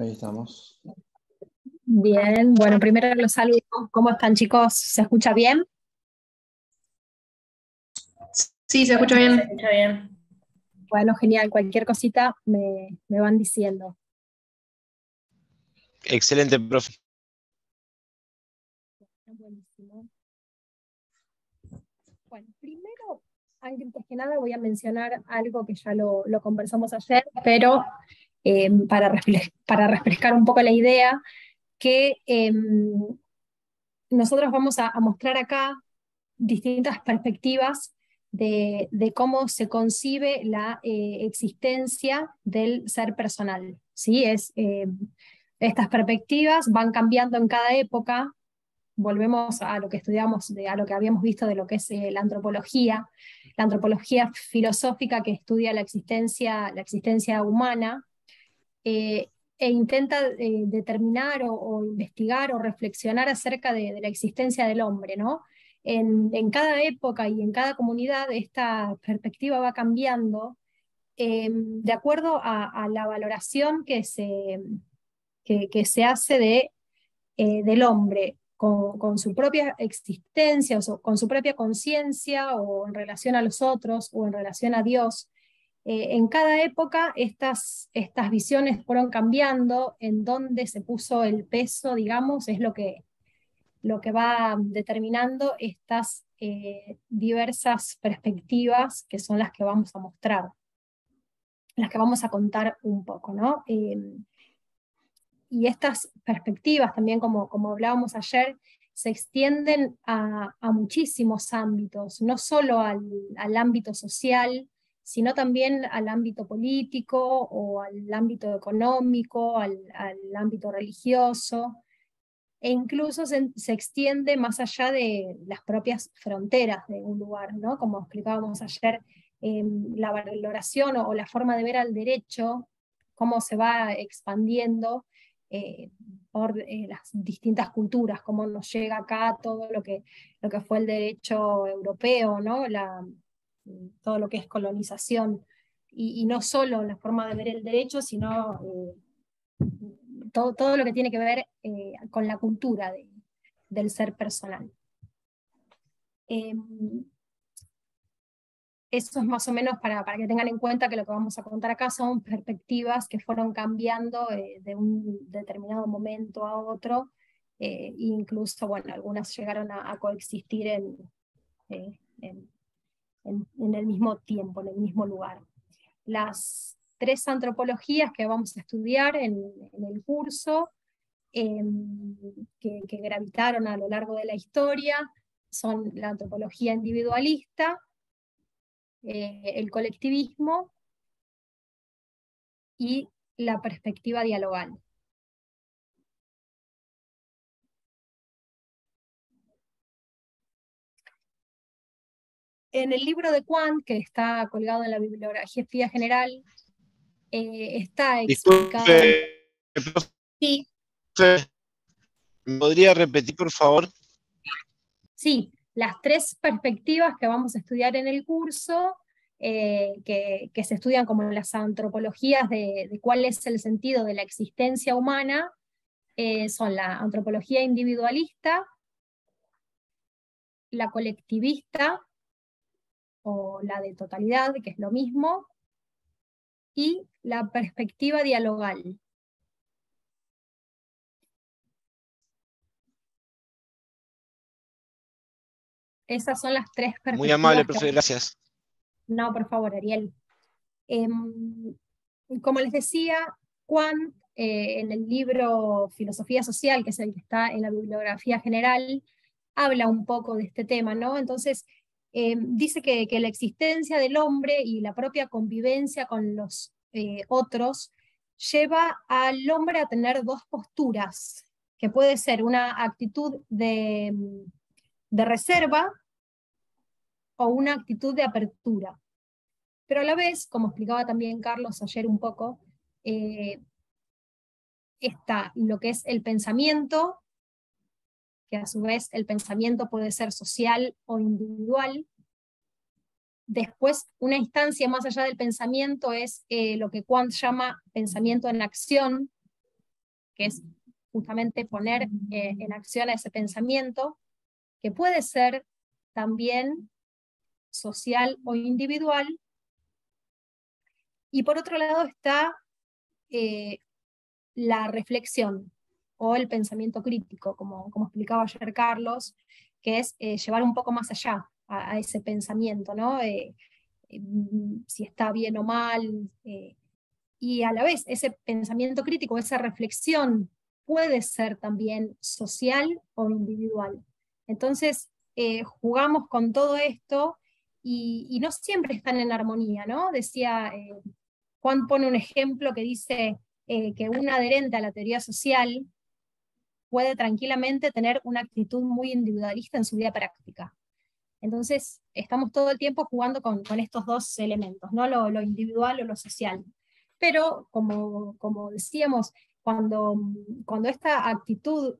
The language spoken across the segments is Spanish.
Ahí estamos. Bien, bueno, primero los saludo. ¿Cómo están chicos? ¿Se escucha bien? Sí, se escucha bien. Bueno, genial. Cualquier cosita me, van diciendo. Excelente, profe. Bueno, primero, antes que nada voy a mencionar algo que ya lo, lo conversamos ayer, pero Em, para, refrescar un poco la idea, que em, nosotros vamos a, mostrar acá distintas perspectivas de, cómo se concibe la eh, existencia del ser personal. ¿sí? Es, em, estas perspectivas van cambiando en cada época. Volvemos a lo que estudiamos, a lo que habíamos visto de lo que es eh, la antropología, la antropología filosófica que estudia la existencia, la existencia humana, eh, e intenta eh, determinar o, investigar o reflexionar acerca de, la existencia del hombre, ¿no? En, cada época y en cada comunidad esta perspectiva va cambiando em, de acuerdo a, la valoración que se, que, se hace de, eh, del hombre con, su propia existencia, o con su propia conciencia, o en relación a los otros, o en relación a Dios. Eh, en cada época estas, estas visiones fueron cambiando, en dónde se puso el peso, digamos, es lo que, lo que va determinando estas eh, diversas perspectivas que son las que vamos a mostrar, las que vamos a contar un poco, ¿no? Em, y estas perspectivas también, como, como hablábamos ayer, se extienden a, a muchísimos ámbitos, no solo al, al ámbito social, sino también al ámbito político o al ámbito económico, al, al ámbito religioso, e incluso se, extiende más allá de las propias fronteras de un lugar, ¿no? Como explicábamos ayer, em, la valoración o, la forma de ver al derecho, cómo se va expandiendo eh, por eh, las distintas culturas, cómo nos llega acá todo lo que, lo que fue el derecho europeo, ¿no? La, eh, todo lo que es colonización, y, no solo la forma de ver el derecho, sino eh, todo, todo, lo que tiene que ver eh, con la cultura del ser personal. Em, eso es más o menos para, que tengan en cuenta que lo que vamos a contar acá son perspectivas que fueron cambiando de un determinado momento a otro, incluso, bueno, algunas llegaron a, coexistir en, en, el mismo tiempo, en el mismo lugar. Las tres antropologías que vamos a estudiar en, el curso, em, que, gravitaron a lo largo de la historia, son la antropología individualista, eh, el colectivismo y la perspectiva dialogal. En el libro de Juan, que está colgado en la bibliografía general, eh, está explicado. ¿Podría repetir, por favor? Sí, las tres perspectivas que vamos a estudiar en el curso, eh, que, se estudian como las antropologías de, cuál es el sentido de la existencia humana, eh, son la antropología individualista, la colectivista o la de totalidad, que es lo mismo, y la perspectiva dialogal. Esas son las tres perspectivas. Muy amable, gracias. No, por favor, Ariel. Em, como les decía, Juan, eh, en el libro Filosofía Social, que es el que está en la bibliografía general, habla un poco de este tema, ¿no? Entonces, eh, dice que, la existencia del hombre y la propia convivencia con los eh, otros lleva al hombre a tener dos posturas, que puede ser una actitud de, reserva o una actitud de apertura. Pero a la vez, como explicaba también Carlos ayer un poco, eh, está lo que es el pensamiento que a su vez el pensamiento puede ser social o individual. Después, una instancia más allá del pensamiento es eh, lo que Kant llama pensamiento en acción, que es justamente poner eh, en acción a ese pensamiento, que puede ser también social o individual. Y por otro lado está eh, la reflexión, o el pensamiento crítico, como, como explicaba ayer Carlos, que es eh, llevar un poco más allá a, ese pensamiento, ¿no? Eh, eh, si está bien o mal. y a la vez, ese pensamiento crítico, esa reflexión puede ser también social o individual. Entonces, jugamos con todo esto y, y, no siempre están en armonía, ¿no? Decía, Juan pone un ejemplo que dice que un adherente a la teoría social puede tranquilamente tener una actitud muy individualista en su vida práctica. Entonces, estamos todo el tiempo jugando con, estos dos elementos, ¿no? Lo, individual o lo social. Pero, como, como decíamos, cuando, cuando esta actitud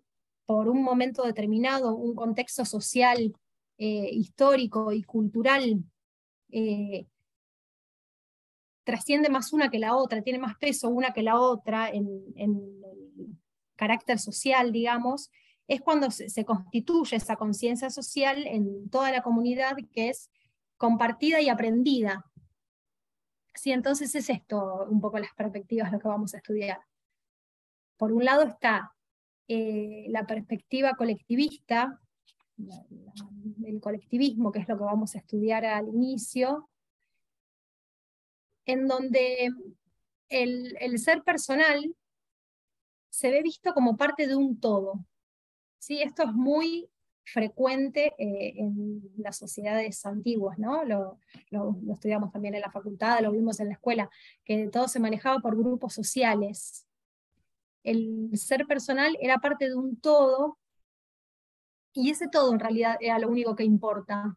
por un momento determinado, un contexto social, eh, histórico y cultural, eh, trasciende más una que la otra, tiene más peso una que la otra en carácter social, digamos, es cuando se, constituye esa conciencia social en toda la comunidad que es compartida y aprendida. Sí, entonces es esto un poco las perspectivas lo que vamos a estudiar. Por un lado está eh, la perspectiva colectivista, el colectivismo, que es lo que vamos a estudiar al inicio, en donde el ser personal se ve visto como parte de un todo. ¿sí? Esto es muy frecuente eh, en las sociedades antiguas, ¿no? Lo, estudiamos también en la facultad, lo vimos en la escuela, que todo se manejaba por grupos sociales. El ser personal era parte de un todo, y ese todo en realidad era lo único que importa.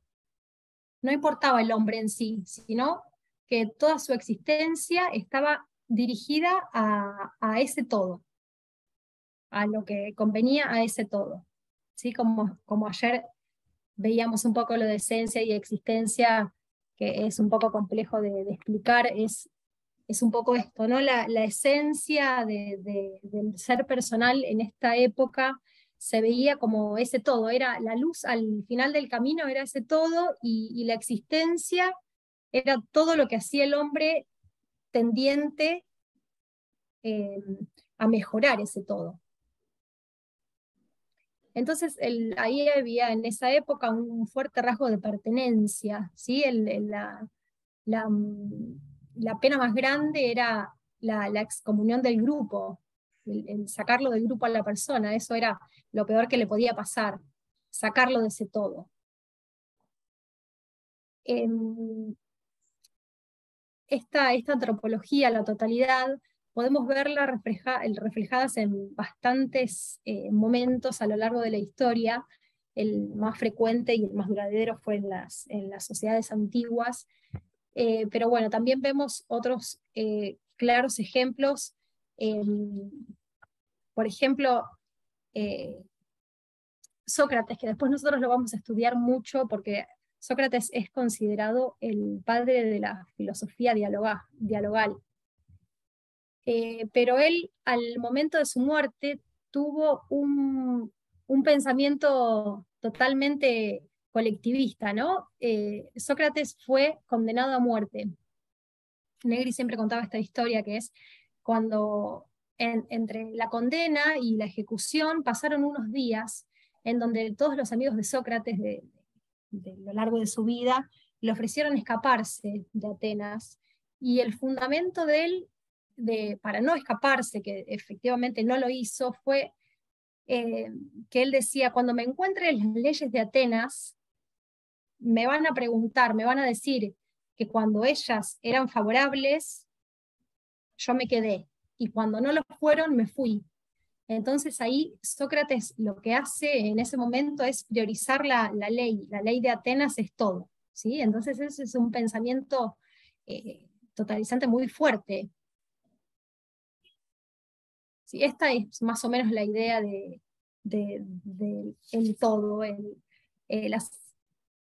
No importaba el hombre en sí, sino que toda su existencia estaba dirigida a ese todo a lo que convenía a ese todo. ¿sí? Como, como ayer veíamos un poco lo de esencia y existencia, que es un poco complejo de, explicar, es, es un poco esto, ¿no? La, esencia del ser personal en esta época se veía como ese todo, era la luz al final del camino, era ese todo, y, la existencia era todo lo que hacía el hombre tendiente eh, a mejorar ese todo. Entonces, ahí había en esa época un fuerte rasgo de pertenencia. ¿sí? Mm, la, pena más grande era la, excomunión del grupo, el, sacarlo del grupo a la persona. Eso era lo peor que le podía pasar, sacarlo de ese todo. Em, esta antropología, la totalidad, podemos verla refleja, reflejadas en bastantes eh, momentos a lo largo de la historia. El más frecuente y el más duradero fue en las, en las sociedades antiguas. Eh, pero bueno, también vemos otros eh, claros ejemplos. Em, por ejemplo, Sócrates, que después nosotros lo vamos a estudiar mucho porque Sócrates es considerado el padre de la filosofía dialogal. Eh, pero él, al momento de su muerte, tuvo un, pensamiento totalmente colectivista, ¿no? Eh, Sócrates fue condenado a muerte. Negri siempre contaba esta historia que es cuando entre la condena y la ejecución pasaron unos días en donde todos los amigos de Sócrates de, lo largo de su vida le ofrecieron escaparse de Atenas y el fundamento de él para no escaparse, que efectivamente no lo hizo, fue eh, que él decía, cuando me encuentre las leyes de Atenas, me van a preguntar, me van a decir que cuando ellas eran favorables, yo me quedé, y cuando no lo fueron, me fui. Entonces ahí Sócrates lo que hace en ese momento es priorizar la, ley, la ley de Atenas es todo, ¿sí? Entonces ese es un pensamiento eh, totalizante muy fuerte, esta es más o menos la idea del de, todo, eh, las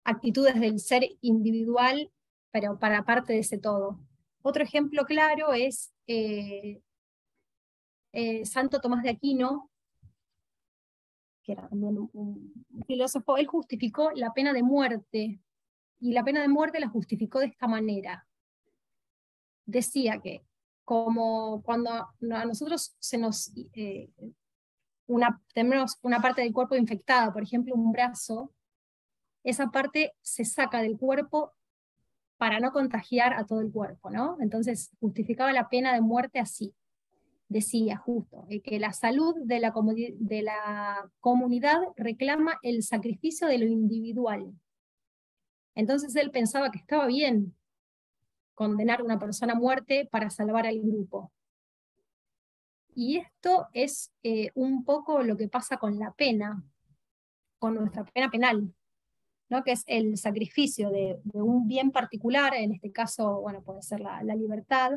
actitudes del ser individual, para parte de ese todo. Otro ejemplo claro es eh, eh, Santo Tomás de Aquino, que era también un, filósofo, él justificó la pena de muerte y la pena de muerte la justificó de esta manera. Decía que como cuando a nosotros se nos, eh, tenemos una parte del cuerpo infectada, por ejemplo, un brazo, esa parte se saca del cuerpo para no contagiar a todo el cuerpo, ¿no? Entonces justificaba la pena de muerte así. Decía justo eh, que la salud de la comunidad reclama el sacrificio de lo individual. Entonces él pensaba que estaba bien condenar a una persona a muerte para salvar al grupo. Y esto es eh, un poco lo que pasa con la pena, con nuestra pena penal, ¿no? que es el sacrificio de, un bien particular, en este caso, bueno, puede ser la, libertad,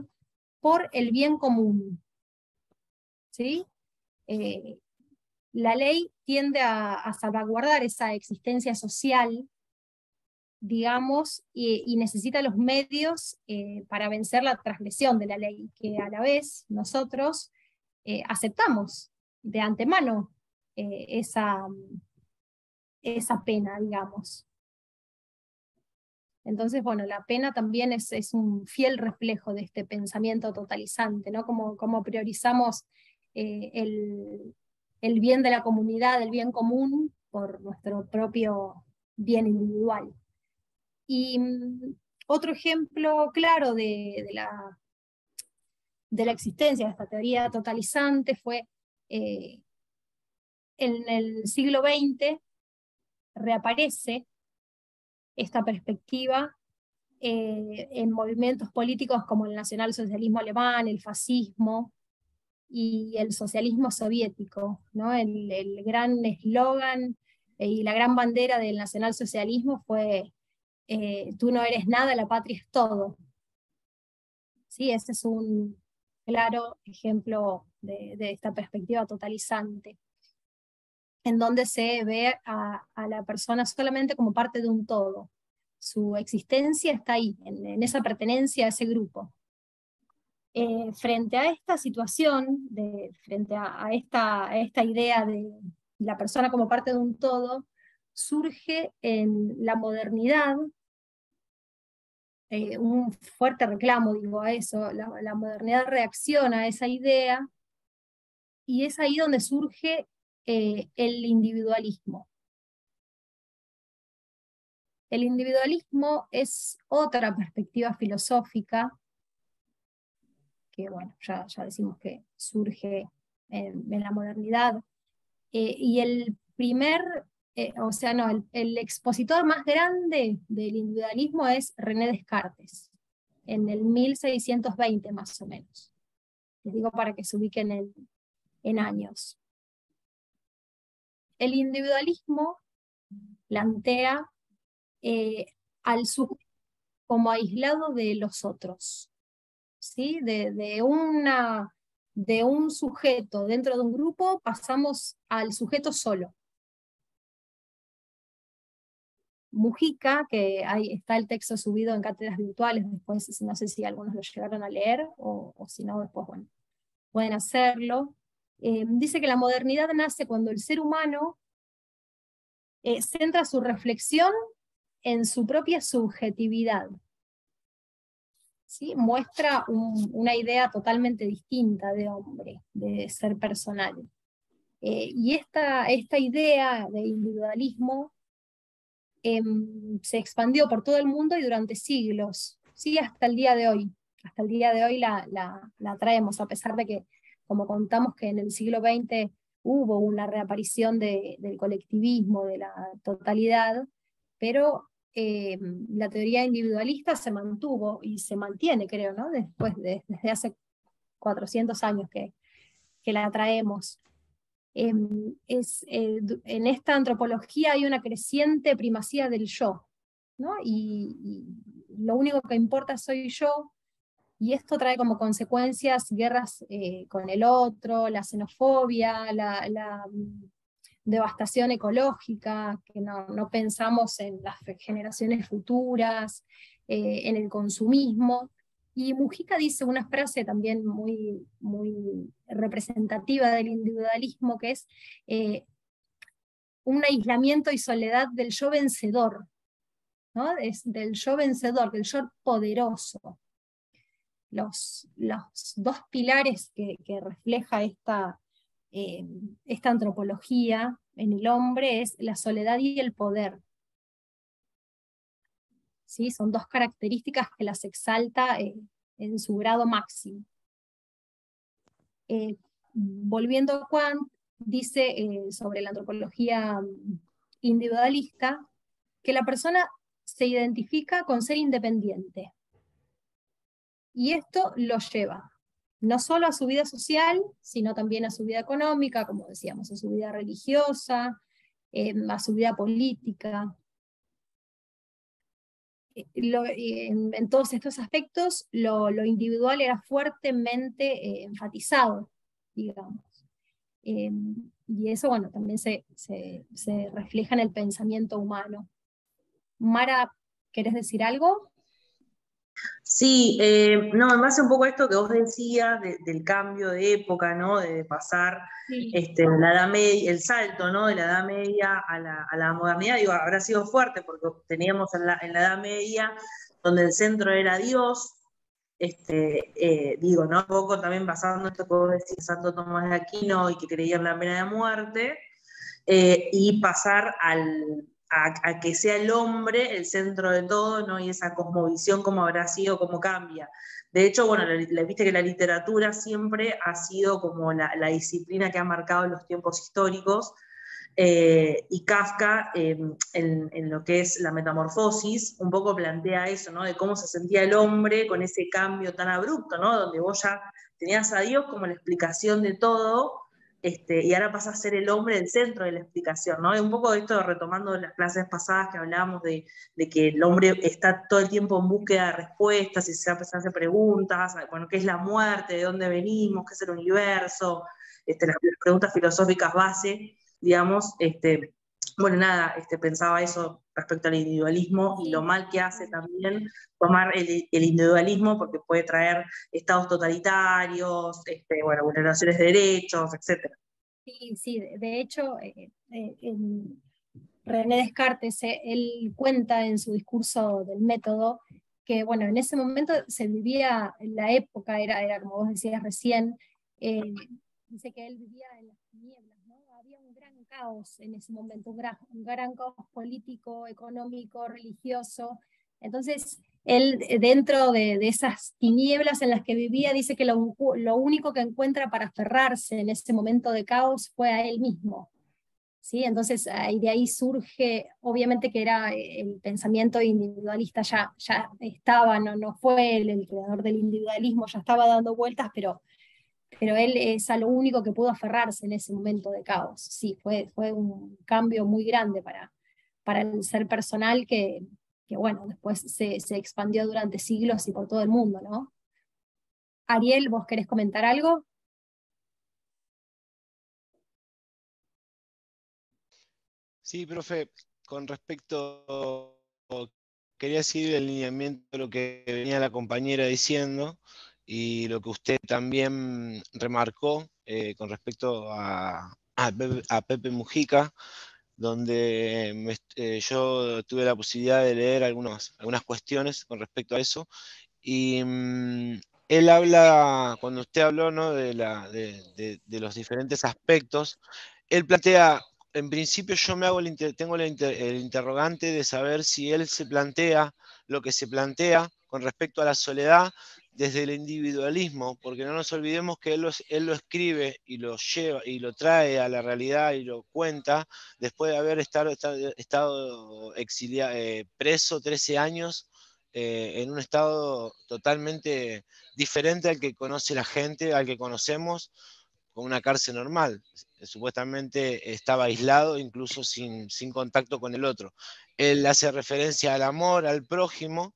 por el bien común. ¿Sí? Eh, la ley tiende a, a, salvaguardar esa existencia social digamos, y, necesita los medios eh, para vencer la transgresión de la ley, que a la vez nosotros eh, aceptamos de antemano eh, esa, pena, digamos. Entonces, bueno, la pena también es, un fiel reflejo de este pensamiento totalizante, ¿no? Como, priorizamos el, el bien de la comunidad, el bien común, por nuestro propio bien individual. Y mm, otro ejemplo claro de, la, de la existencia de esta teoría totalizante fue eh, en el siglo XX reaparece esta perspectiva eh, en movimientos políticos como el nacionalsocialismo alemán, el fascismo y el socialismo soviético. ¿no? El, el gran eslogan y la gran bandera del nacionalsocialismo fue eh, tú no eres nada, la patria es todo. Sí, ese es un claro ejemplo de, esta perspectiva totalizante, en donde se ve a, la persona solamente como parte de un todo. Su existencia está ahí, en, esa pertenencia a ese grupo. Eh, frente a esta situación, frente a esta idea de la persona como parte de un todo, surge en la modernidad eh, un fuerte reclamo, digo, a eso. La, modernidad reacciona a esa idea y es ahí donde surge eh, el individualismo. El individualismo es otra perspectiva filosófica que, bueno, ya, decimos que surge en, la modernidad. Eh, y el primer eh, o sea, no, el, expositor más grande del individualismo es René Descartes, en el 1620 más o menos. Les digo para que se ubiquen en, años. El individualismo plantea eh, al sujeto como aislado de los otros, ¿sí? de una de un sujeto dentro de un grupo pasamos al sujeto solo. Mujica, que ahí está el texto subido en cátedras virtuales, después no sé si algunos lo llegaron a leer o, si no, después bueno, pueden hacerlo. Eh, dice que la modernidad nace cuando el ser humano eh, centra su reflexión en su propia subjetividad. ¿Sí? Muestra una idea totalmente distinta de hombre, de ser personal. Eh, y esta, esta idea de individualismo Em, se expandió por todo el mundo y durante siglos, ¿sí? hasta el día de hoy. Hasta el día de hoy la, la, traemos, a pesar de que, como contamos, que en el siglo XX hubo una reaparición del colectivismo, de la totalidad, pero eh, la teoría individualista se mantuvo y se mantiene, creo, ¿no? Después desde hace 400 años que, que la traemos. Em, es, eh, en esta antropología hay una creciente primacía del yo, ¿no? y, lo único que importa soy yo, y esto trae como consecuencias guerras eh, con el otro, la xenofobia, la, mm, devastación ecológica, que no, pensamos en las generaciones futuras, eh, en el consumismo. Y Mujica dice una frase también muy, muy representativa del individualismo, que es eh, un aislamiento y soledad del yo vencedor, ¿no? del yo vencedor, del yo poderoso. Los, los dos pilares que, refleja esta, eh, esta antropología en el hombre es la soledad y el poder. Son dos características que las exalta eh, en su grado máximo. Eh, volviendo a Juan, dice eh, sobre la antropología mm, individualista que la persona se identifica con ser independiente. Y esto lo lleva no solo a su vida social, sino también a su vida económica, como decíamos, a su vida religiosa, a su vida política. Eh, eh, en, todos estos aspectos lo, individual era fuertemente eh, enfatizado, digamos. y eso, bueno, también se, se, refleja en el pensamiento humano. Mara, ¿querés decir algo? Sí, eh, no, en base un poco a esto que vos decías del cambio de época, ¿no? De pasar este, la edad media, el salto, ¿no? De la edad media a la, modernidad, digo, habrá sido fuerte porque teníamos en la, edad media donde el centro era Dios, este, eh, digo, ¿no? Un poco también pasando esto que vos Santo Tomás de Aquino y que creía en la pena de muerte, eh, y pasar al, a, que sea el hombre el centro de todo, ¿no? Y esa cosmovisión cómo habrá sido, cómo cambia. De hecho, bueno, la, viste que la literatura siempre ha sido como la, disciplina que ha marcado los tiempos históricos. Eh, y Kafka, eh, en, lo que es la metamorfosis, un poco plantea eso, ¿no? De cómo se sentía el hombre con ese cambio tan abrupto, ¿no? Donde vos ya tenías a Dios como la explicación de todo, este, y ahora pasa a ser el hombre el centro de la explicación, ¿no? un poco esto retomando las clases pasadas que hablábamos de, que el hombre está todo el tiempo en búsqueda de respuestas y se a hacer preguntas, ah, bueno, ¿qué es la muerte? ¿De dónde venimos? ¿Qué es el universo? Este, las preguntas filosóficas base, digamos, este, bueno, nada, este, pensaba eso respecto al individualismo y lo mal que hace también tomar el, individualismo porque puede traer estados totalitarios, este, bueno, vulneraciones de derechos, etc. Sí, sí, de hecho, eh, eh, René Descartes, eh, él cuenta en su discurso del método que, bueno, en ese momento se vivía en la época, era, era como vos decías recién, dice que él vivía en las caos en ese momento, un gran, caos político, económico, religioso. Entonces, él eh, dentro de, esas tinieblas en las que vivía dice que lo, único que encuentra para aferrarse en ese momento de caos fue a él mismo. ¿sí? Entonces ahí, de ahí surge, obviamente que era eh, el pensamiento individualista, ya, ya estaba, no, no fue el creador del individualismo, ya estaba dando vueltas, pero pero él es a lo único que pudo aferrarse en ese momento de caos. Sí, fue, un cambio muy grande para, para el ser personal que, bueno, después se, se, expandió durante siglos y por todo el mundo, ¿no? Ariel, ¿vos querés comentar algo? Sí, profe, con respecto, quería seguir el lineamiento de lo que venía la compañera diciendo, y lo que usted también remarcó eh, con respecto a, Pepe, Mujica, donde eh, yo tuve la posibilidad de leer algunas, cuestiones con respecto a eso. Y mm, él habla, cuando usted habló de, los diferentes aspectos, él plantea, en principio yo me hago tengo el interrogante de saber si él se plantea lo que se plantea con respecto a la soledad, desde el individualismo, porque no nos olvidemos que él, lo escribe y lo lleva y lo trae a la realidad y lo cuenta después de haber estado, estado eh, preso 13 años eh, en un estado totalmente diferente al que conoce la gente, al que conocemos con una cárcel normal. Supuestamente estaba aislado, incluso sin, sin contacto con el otro. Él hace referencia al amor, al prójimo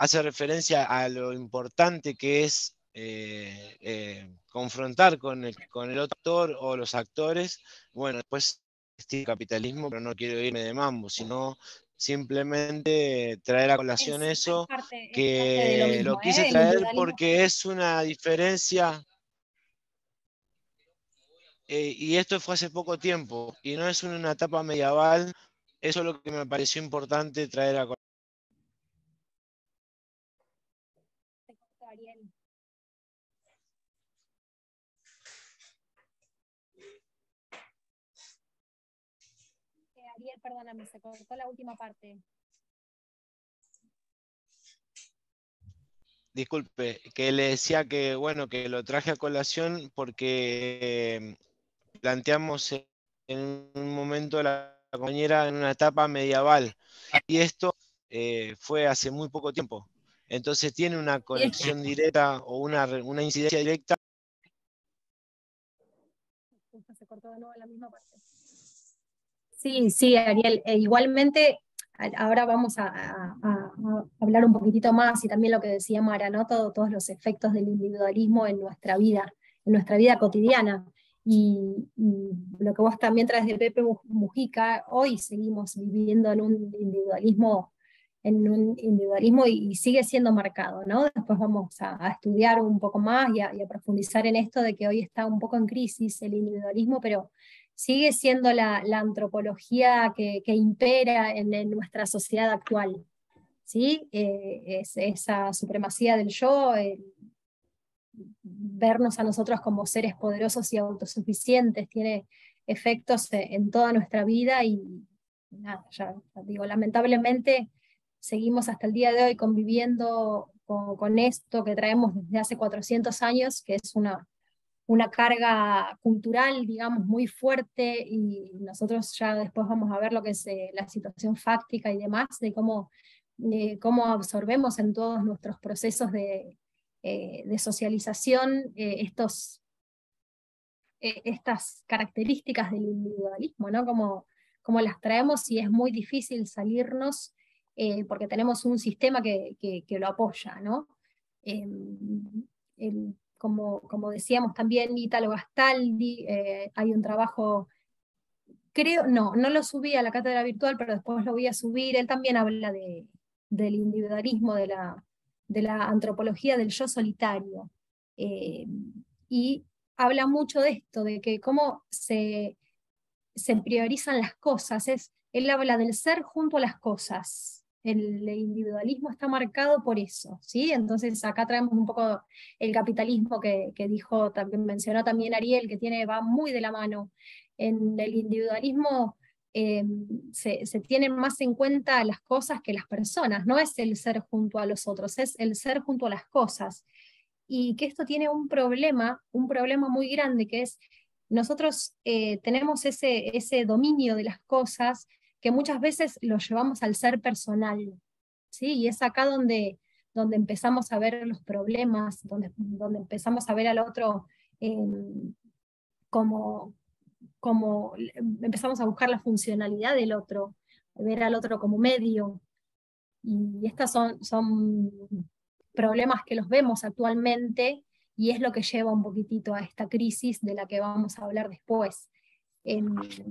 hace referencia a lo importante que es eh, eh, confrontar con el, con otro actor o los actores, bueno, después este capitalismo, pero no quiero irme de mambo, sino simplemente traer a colación eso, que lo, quise traer porque es una diferencia, eh, y esto fue hace poco tiempo, y no es una etapa medieval, eso es lo que me pareció importante traer a colación. perdóname, se cortó la última parte. Disculpe, que le decía que bueno, que lo traje a colación porque em, planteamos en un momento la compañera en una etapa medieval y esto eh, fue hace muy poco tiempo. Entonces tiene una conexión directa o una, una incidencia directa. se cortó de nuevo la misma parte. Sí, sí, Ariel. E igualmente, ahora vamos a, hablar un poquitito más y también lo que decía Mara, ¿no? todos los efectos del individualismo en nuestra vida, en nuestra vida cotidiana. Y, lo que vos también traes de Pepe Mujica, hoy seguimos viviendo en un individualismo, en un individualismo y, sigue siendo marcado, ¿no? Después vamos a, estudiar un poco más y a, profundizar en esto de que hoy está un poco en crisis el individualismo, pero sigue siendo la, antropología que, impera en, nuestra sociedad actual. ¿sí? Eh, es, esa supremacía del yo, eh, vernos a nosotros como seres poderosos y autosuficientes, tiene efectos en toda nuestra vida y nada, digo, lamentablemente seguimos hasta el día de hoy conviviendo con, con, esto que traemos desde hace 400 años, que es una, una carga cultural, digamos, muy fuerte y nosotros ya después vamos a ver lo que es eh, la situación fáctica y demás, de cómo, cómo absorbemos en todos nuestros procesos de, eh, socialización eh, estos, estas características del individualismo, ¿no? Como, las traemos y es muy difícil salirnos porque tenemos un sistema que, que, lo apoya, ¿no? Em, el, como, decíamos también Italo Gastaldi, eh, hay un trabajo, creo, no, no lo subí a la cátedra virtual, pero después lo voy a subir, él también habla del individualismo, de la, de la antropología del yo solitario, eh, y habla mucho de esto, de que cómo se, se priorizan las cosas, es, él habla del ser junto a las cosas, el individualismo está marcado por eso, ¿sí? Entonces acá traemos un poco el capitalismo que, dijo, mencionó también Ariel, que tiene, va muy de la mano. En el individualismo eh, se, tienen más en cuenta las cosas que las personas, no es el ser junto a los otros, es el ser junto a las cosas. Y que esto tiene un problema, un problema muy grande, que es nosotros eh, tenemos ese dominio de las cosas, que muchas veces lo llevamos al ser personal, ¿sí? Y es acá donde, donde empezamos a ver los problemas, donde, empezamos a ver al otro em, como, como empezamos a buscar la funcionalidad del otro, ver al otro como medio. Y estos son, son problemas que los vemos actualmente y es lo que lleva un poquitito a esta crisis de la que vamos a hablar después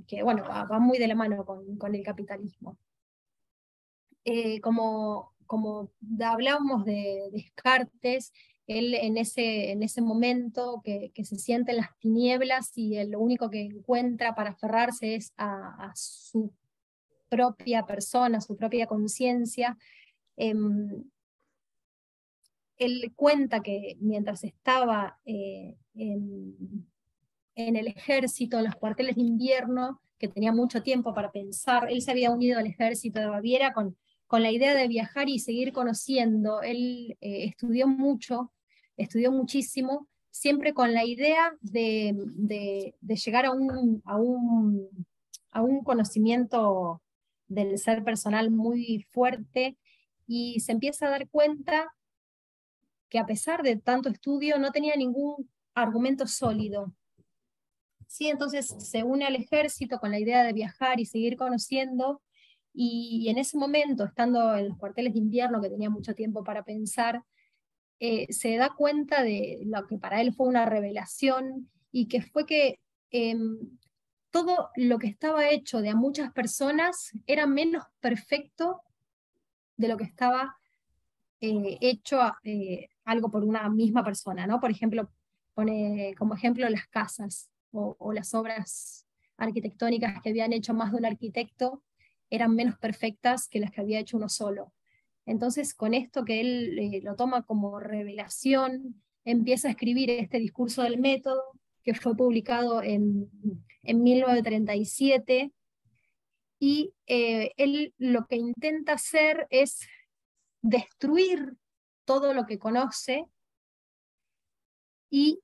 que bueno, va, muy de la mano con, el capitalismo. Eh, como, como hablábamos de Descartes, él en ese, en ese momento que, se siente en las tinieblas y lo único que encuentra para aferrarse es a, su propia persona, su propia conciencia. Em, él cuenta que mientras estaba eh, en, en el ejército, en los cuarteles de invierno, que tenía mucho tiempo para pensar. Él se había unido al ejército de Baviera con, con la idea de viajar y seguir conociendo. Él eh, estudió mucho, estudió muchísimo, siempre con la idea de, de, de llegar a, un, a un conocimiento del ser personal muy fuerte y se empieza a dar cuenta que a pesar de tanto estudio no tenía ningún argumento sólido ¿sí? Entonces se une al ejército con la idea de viajar y seguir conociendo, y, en ese momento, estando en los cuarteles de invierno, que tenía mucho tiempo para pensar, eh, se da cuenta de lo que para él fue una revelación y que fue que em, todo lo que estaba hecho de a muchas personas era menos perfecto de lo que estaba eh, hecho eh, algo por una misma persona, ¿no? Por ejemplo, pone como ejemplo las casas o, las obras arquitectónicas que habían hecho más de un arquitecto eran menos perfectas que las que había hecho uno solo. Entonces, con esto que él eh, lo toma como revelación, empieza a escribir este discurso del método, que fue publicado en, 1937, y eh, él lo que intenta hacer es destruir todo lo que conoce y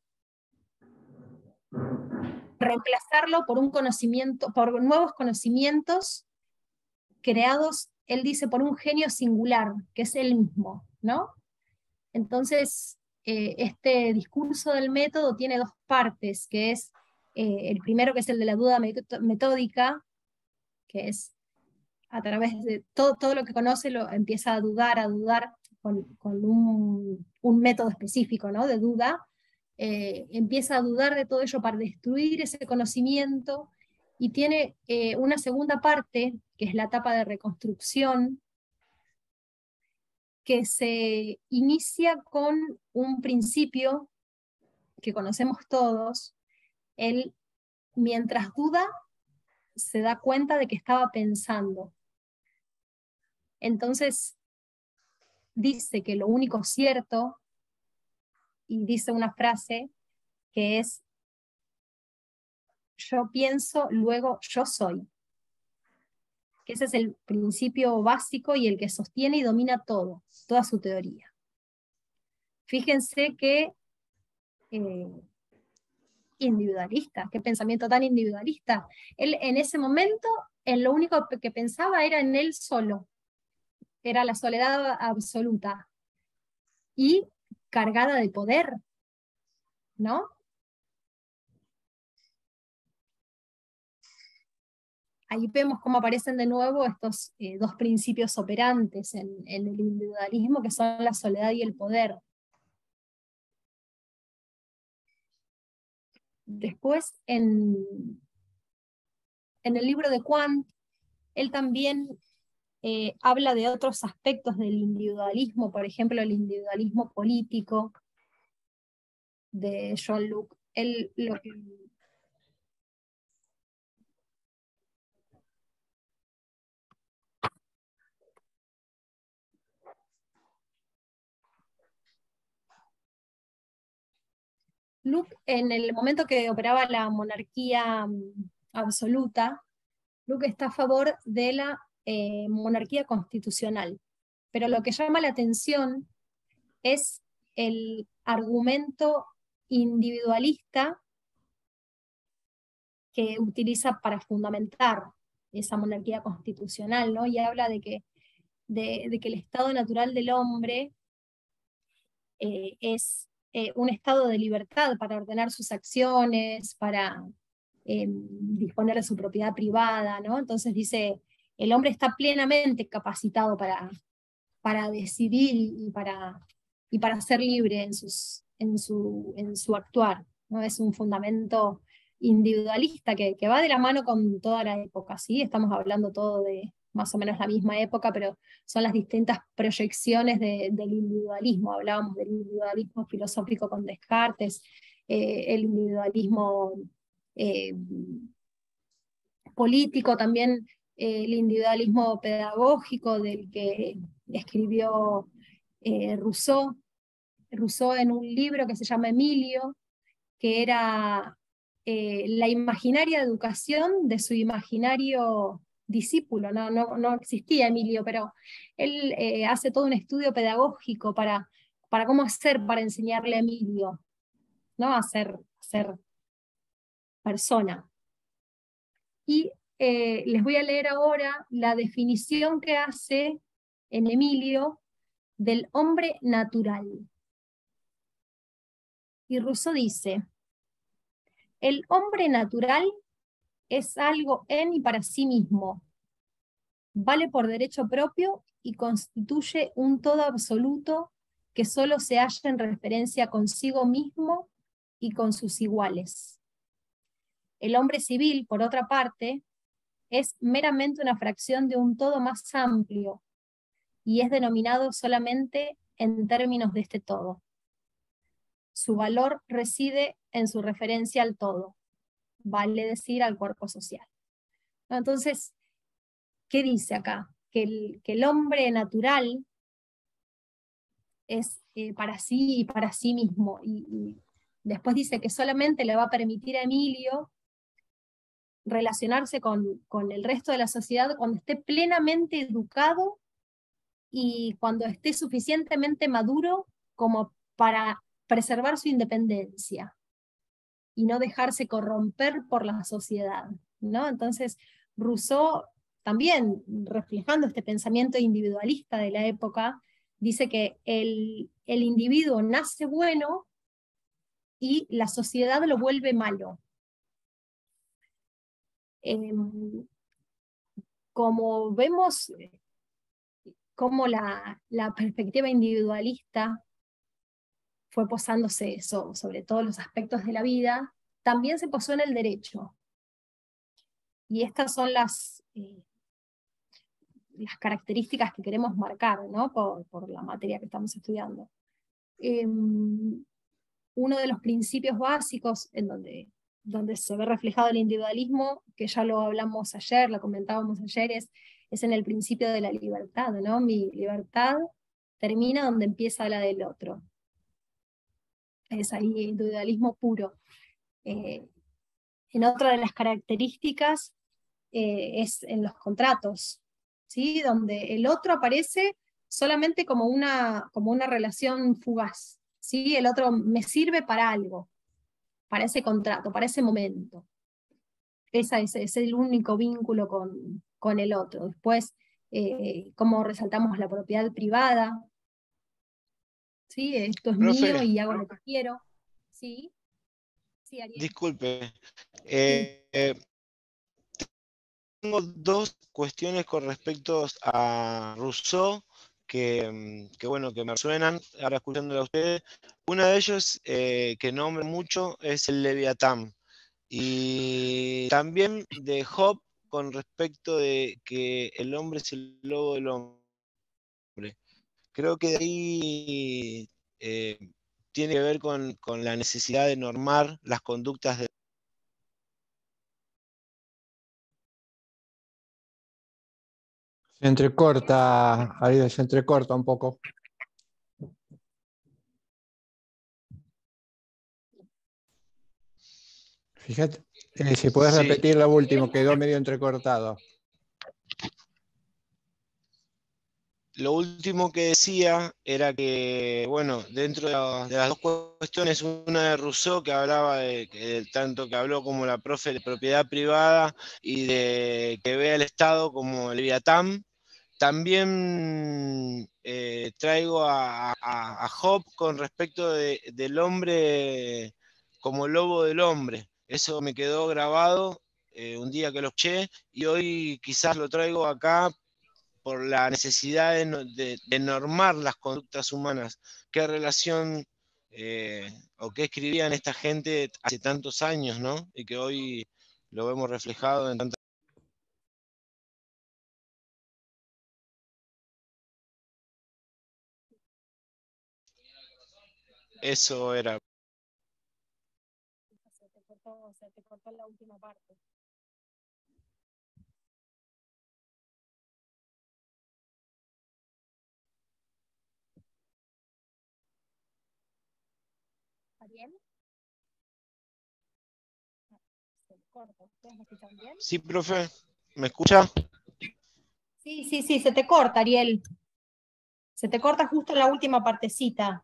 reemplazarlo por un conocimiento, por nuevos conocimientos creados, él dice, por un genio singular, que es él mismo, ¿no? Entonces, eh, este discurso del método tiene dos partes, que es eh, el primero, que es el de la duda metódica, que es a través de todo, lo que conoce, lo empieza a dudar, a dudar con, un, un método específico, ¿no? De duda, eh, empieza a dudar de todo ello para destruir ese conocimiento y tiene eh, una segunda parte, que es la etapa de reconstrucción, que se inicia con un principio que conocemos todos, él mientras duda se da cuenta de que estaba pensando. Entonces dice que lo único cierto y dice una frase que es, yo pienso, luego yo soy. Que ese es el principio básico y el que sostiene y domina todo, toda su teoría. Fíjense que eh, individualista, qué pensamiento tan individualista. Él en ese momento, en lo único que pensaba era en él solo, era la soledad absoluta. Y cargada de poder, ¿no? Ahí vemos cómo aparecen de nuevo estos eh, dos principios operantes en, el individualismo, que son la soledad y el poder. Después, en, el libro de Quant, él también eh, habla de otros aspectos del individualismo, por ejemplo, el individualismo político de John Luke. Él, en el momento que operaba la monarquía mm, absoluta, Luke está a favor de la eh, monarquía constitucional. Pero lo que llama la atención es el argumento individualista que utiliza para fundamentar esa monarquía constitucional, ¿no? Y habla de que, de, que el estado natural del hombre eh, es eh, un estado de libertad para ordenar sus acciones, para disponer de su propiedad privada, ¿no? Entonces dice, el hombre está plenamente capacitado para, para decidir y para, y para ser libre en, sus, en, su, en su actuar. ¿no? Es un fundamento individualista que, va de la mano con toda la época. Estamos hablando todo de más o menos la misma época, pero son las distintas proyecciones del individualismo. Hablábamos del individualismo filosófico con Descartes, eh, el individualismo eh, político también eh, el individualismo pedagógico del que escribió eh, Rousseau, Rousseau en un libro que se llama Emilio, que era eh, la imaginaria educación de su imaginario discípulo, no, no, no existía Emilio, pero él hace todo un estudio pedagógico para, para cómo hacer para enseñarle a Emilio, ¿no? a ser, a ser persona. Y eh, les voy a leer ahora la definición que hace en Emilio del hombre natural. Y Rousseau dice, el hombre natural es algo en y para sí mismo, vale por derecho propio y constituye un todo absoluto que solo se halla en referencia consigo mismo y con sus iguales. El hombre civil, por otra parte, es meramente una fracción de un todo más amplio y es denominado solamente en términos de este todo. Su valor reside en su referencia al todo, vale decir al cuerpo social. Entonces, ¿qué dice acá? Que el, que el hombre natural es eh, para sí y para sí mismo. y después dice que solamente le va a permitir a Emilio relacionarse con, con el resto de la sociedad cuando esté plenamente educado y cuando esté suficientemente maduro como para preservar su independencia y no dejarse corromper por la sociedad. ¿no? Entonces, Rousseau, también reflejando este pensamiento individualista de la época, dice que el, el individuo nace bueno y la sociedad lo vuelve malo. Em, como vemos eh, cómo la, perspectiva individualista fue posándose eso sobre todos los aspectos de la vida, también se posó en el derecho. Y estas son las, eh, características que queremos marcar por, la materia que estamos estudiando. Em, uno de los principios básicos en donde donde se ve reflejado el individualismo, que ya lo hablamos ayer, lo comentábamos ayer, es, es en el principio de la libertad, ¿no? Mi libertad termina donde empieza la del otro. Es ahí el individualismo puro. Eh, en otra de las características eh, es en los contratos, ¿sí? donde el otro aparece solamente como una, como una relación fugaz. ¿sí? El otro me sirve para algo para ese contrato, para ese momento. Ese es, el único vínculo con, con el otro. Después, eh, cómo resaltamos la propiedad privada. Sí, esto es mío y hago lo que quiero. Sí. Disculpe. Eh, eh, tengo dos cuestiones con respecto a Rousseau Mm, que, bueno, que me suenan ahora escuchándola a ustedes. Una de ellos eh, que nombro mucho es el Leviatán. Y también de Job con respecto de que el hombre es el lobo del hombre. Creo que de ahí eh, tiene que ver con, con, la necesidad de normar las conductas Se entrecorta, ahí se entrecorta un poco. Fíjate, eh, si puedes repetir lo último, quedó medio entrecortado. lo último que decía era que, bueno, dentro de, las dos cuestiones, una de Rousseau que hablaba de, tanto que habló como la profe de propiedad privada y de que vea el Estado como el Viatán, también eh, traigo a, Job con respecto del hombre como lobo del hombre. Eso me quedó grabado eh, un día que lo eché y hoy quizás lo traigo acá por la necesidad de, normar las conductas humanas. ¿Qué relación eh, o qué escribían esta gente hace tantos años, ¿no? Y que hoy lo vemos reflejado en tantas... Eso era. te cortó la última parte. me bien? Sí, profe. ¿Me escucha? Sí, sí, sí, se te corta, Ariel. Se te corta justo en la última partecita.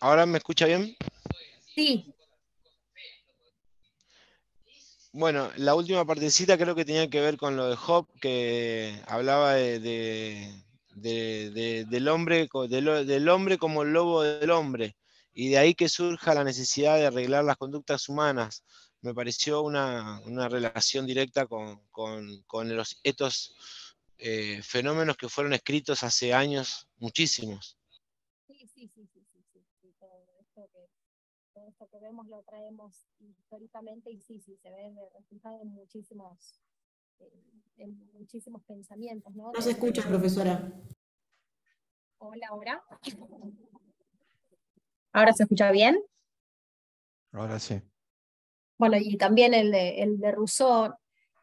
¿Ahora me escucha bien? Sí. Bueno, la última partecita creo que tenía que ver con lo de Hop, que hablaba de, del, hombre, del hombre como el lobo del hombre, y de ahí que surja la necesidad de arreglar las conductas humanas. Me pareció una, relación directa con, los, estos eh, fenómenos que fueron escritos hace años, muchísimos. lo que vemos lo traemos históricamente y sí, sí, se ve resultado en muchísimos, eh, muchísimos pensamientos. No, se escucha, profesora. Hola, ahora. ¿Ahora se escucha bien? Ahora sí. Bueno, y también el de, el de Rousseau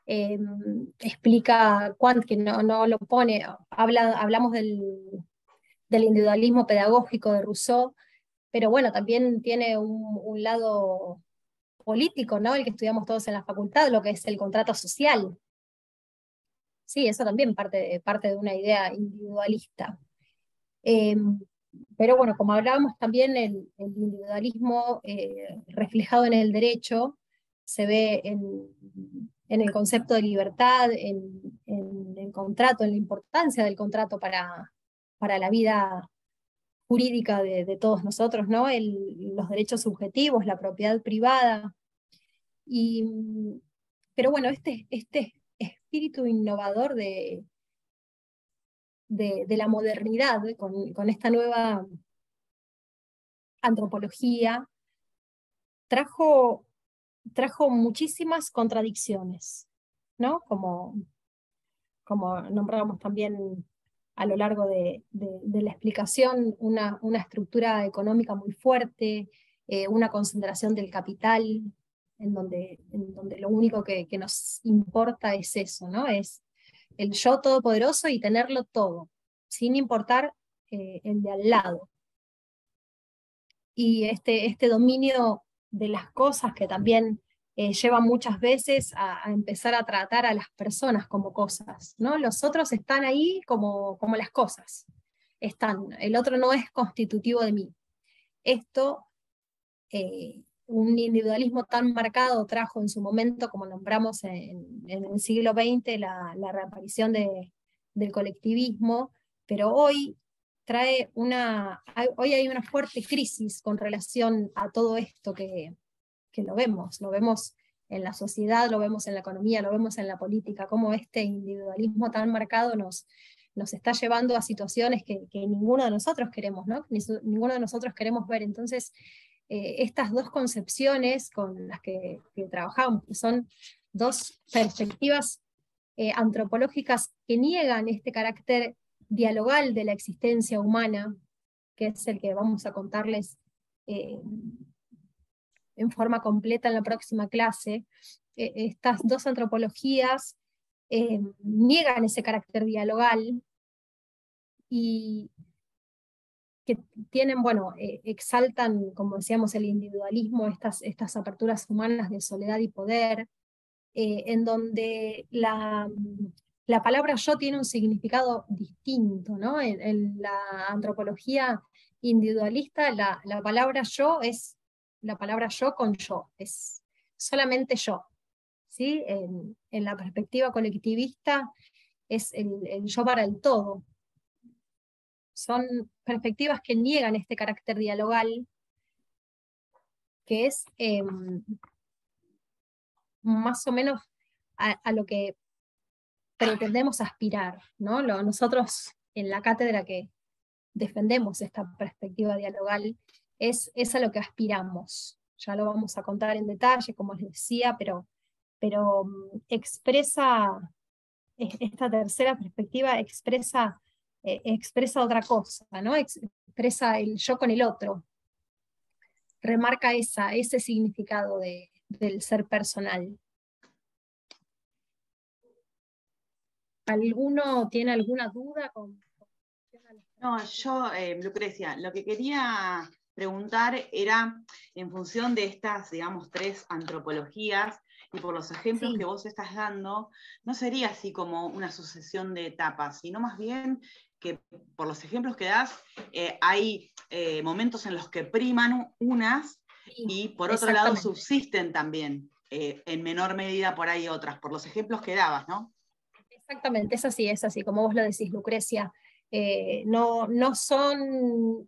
em, explica Kant, que no, lo pone, habla, hablamos del, del individualismo pedagógico de Rousseau, pero bueno, también tiene un, lado político, ¿no? El que estudiamos todos en la facultad, lo que es el contrato social. Sí, eso también parte, parte de una idea individualista. Eh, pero bueno, como hablábamos también, el, individualismo eh, reflejado en el derecho se ve en, el concepto de libertad, en, en, el contrato, en la importancia del contrato para, para la vida jurídica de, todos nosotros, ¿no? los derechos subjetivos, la propiedad privada. Y, pero bueno, este, este espíritu innovador de, de, la modernidad, con, esta nueva antropología, trajo, trajo muchísimas contradicciones, ¿no? Como, como también a lo largo de, la explicación una, estructura económica muy fuerte, eh, una concentración del capital, en donde, en donde lo único que, nos importa es eso, ¿no? Es el yo todopoderoso y tenerlo todo, sin importar eh, el de al lado. Y este, este dominio de las cosas que también eh, lleva muchas veces a, empezar a tratar a las personas como cosas, ¿no? Los otros están ahí como, como las cosas, están, el otro no es constitutivo de mí. Esto, eh, un individualismo tan marcado trajo en su momento, como nombramos en, el siglo XX, la, reaparición del colectivismo, pero hoy trae una, hoy hay una fuerte crisis con relación a todo esto que, que lo vemos, lo vemos en la sociedad, lo vemos en la economía, lo vemos en la política, cómo este individualismo tan marcado nos, nos está llevando a situaciones que, ninguno de nosotros queremos, ¿no? ninguno de nosotros queremos ver. Entonces, eh, estas dos concepciones con las que, trabajamos, son dos perspectivas eh, antropológicas que niegan este carácter dialogal de la existencia humana, que es el que vamos a contarles eh, en forma completa en la próxima clase, e, estas dos antropologías eh, niegan ese carácter dialogal y que tienen, bueno, e, exaltan, como decíamos, el individualismo, estas, estas aperturas humanas de soledad y poder, eh, en donde la, palabra yo tiene un significado distinto, ¿no? En, la antropología individualista, la, la, palabra yo es la palabra yo con yo, es solamente yo. ¿sí? En, la perspectiva colectivista es el, yo para el todo. Son perspectivas que niegan este carácter dialogal, que es em, más o menos a, lo que pretendemos aspirar. ¿no? nosotros en la cátedra que defendemos esta perspectiva dialogal es, a lo que aspiramos. Ya lo vamos a contar en detalle, como les decía, pero, pero mm, expresa, esta tercera perspectiva expresa, eh, expresa otra cosa, ¿no? expresa el yo con el otro, remarca esa, ese significado del ser personal. ¿Alguno tiene alguna duda? No, yo, eh, Lucrecia, lo que quería preguntar era en función de estas, digamos, tres antropologías y por los ejemplos que vos estás dando, no sería así como una sucesión de etapas, sino más bien que por los ejemplos que das, eh, hay eh, momentos en los que priman unas y por otro lado subsisten también eh, en menor medida por ahí otras, por los ejemplos que dabas, ¿no? Exactamente, es así, es así, como vos lo decís, Lucrecia. no, no son